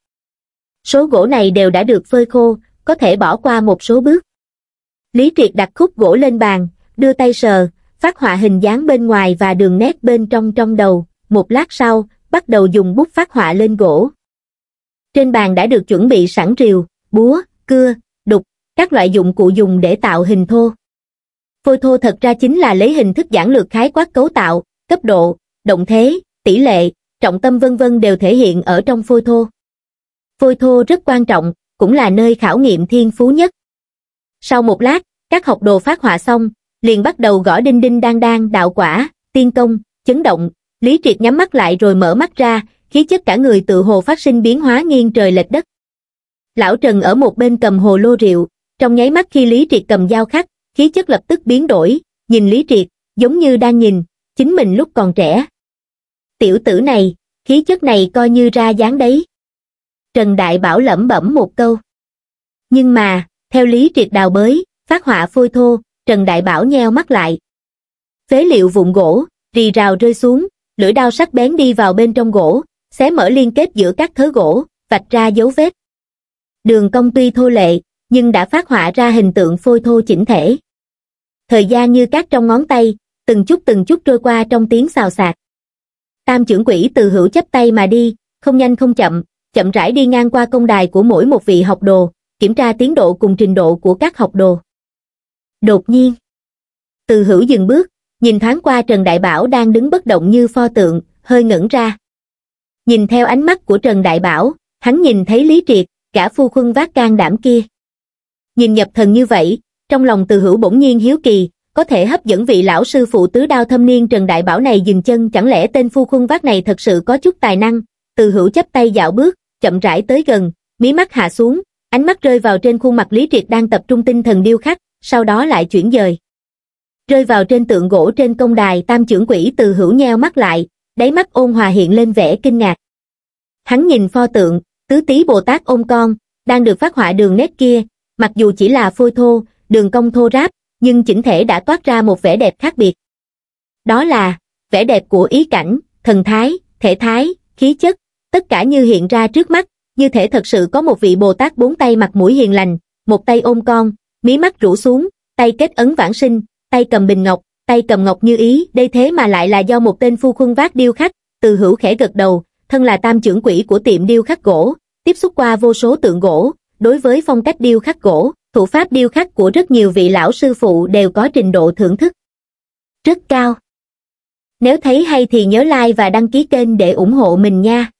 Số gỗ này đều đã được phơi khô, có thể bỏ qua một số bước. Lý Triệt đặt khúc gỗ lên bàn, đưa tay sờ, phát họa hình dáng bên ngoài và đường nét bên trong trong đầu, một lát sau, bắt đầu dùng bút phát họa lên gỗ. Trên bàn đã được chuẩn bị sẵn rìu, búa, cưa, đục, các loại dụng cụ dùng để tạo hình thô. Phôi thô thật ra chính là lấy hình thức giản lược khái quát cấu tạo, cấp độ, động thế, tỷ lệ, trọng tâm vân vân đều thể hiện ở trong phôi thô phôi thô rất quan trọng, cũng là nơi khảo nghiệm thiên phú nhất. Sau một lát, các học đồ phát họa xong, liền bắt đầu gõ đinh đinh đang đang đạo quả, tiên công, chấn động, Lý Triệt nhắm mắt lại rồi mở mắt ra, khí chất cả người tự hồ phát sinh biến hóa nghiêng trời lệch đất. Lão Trần ở một bên cầm hồ lô rượu, trong nháy mắt khi Lý Triệt cầm dao khắc, khí chất lập tức biến đổi, nhìn Lý Triệt, giống như đang nhìn, chính mình lúc còn trẻ. Tiểu tử này, khí chất này coi như ra dáng đấy. Trần Đại Bảo lẩm bẩm một câu. Nhưng mà, theo lý triệt đào bới, phát họa phôi thô, Trần Đại Bảo nheo mắt lại. Phế liệu vụn gỗ, rì rào rơi xuống, lưỡi đao sắc bén đi vào bên trong gỗ, xé mở liên kết giữa các thớ gỗ, vạch ra dấu vết. Đường cong tuy thô lệ, nhưng đã phát họa ra hình tượng phôi thô chỉnh thể. Thời gian như cát trong ngón tay, từng chút từng chút trôi qua trong tiếng xào xạc. Tam trưởng quỷ từ hữu chấp tay mà đi, không nhanh không chậm, chậm rãi đi ngang qua công đài của mỗi một vị học đồ kiểm tra tiến độ cùng trình độ của các học đồ đột nhiên từ hữu dừng bước nhìn thoáng qua trần đại bảo đang đứng bất động như pho tượng hơi ngẩn ra nhìn theo ánh mắt của trần đại bảo hắn nhìn thấy lý triệt cả phu khuân vác can đảm kia nhìn nhập thần như vậy trong lòng từ hữu bỗng nhiên hiếu kỳ có thể hấp dẫn vị lão sư phụ tứ đao thâm niên trần đại bảo này dừng chân chẳng lẽ tên phu khuân vác này thật sự có chút tài năng từ hữu chấp tay dạo bước chậm rãi tới gần, mí mắt hạ xuống, ánh mắt rơi vào trên khuôn mặt Lý Triệt đang tập trung tinh thần điêu khắc, sau đó lại chuyển dời. Rơi vào trên tượng gỗ trên công đài tam trưởng quỷ từ hữu nheo mắt lại, đáy mắt ôn hòa hiện lên vẻ kinh ngạc. Hắn nhìn pho tượng, tứ tí Bồ Tát ôm con, đang được phát họa đường nét kia, mặc dù chỉ là phôi thô, đường cong thô ráp, nhưng chỉnh thể đã toát ra một vẻ đẹp khác biệt. Đó là vẻ đẹp của ý cảnh, thần thái, thể thái, khí chất, tất cả như hiện ra trước mắt, như thể thật sự có một vị Bồ Tát bốn tay mặt mũi hiền lành, một tay ôm con, mí mắt rũ xuống, tay kết ấn vãng sinh, tay cầm bình ngọc, tay cầm ngọc như ý, đây thế mà lại là do một tên phu khuân vác điêu khắc, từ hữu khẽ gật đầu, thân là tam trưởng quỷ của tiệm điêu khắc gỗ, tiếp xúc qua vô số tượng gỗ, đối với phong cách điêu khắc gỗ, thủ pháp điêu khắc của rất nhiều vị lão sư phụ đều có trình độ thưởng thức rất cao. Nếu thấy hay thì nhớ like và đăng ký kênh để ủng hộ mình nha.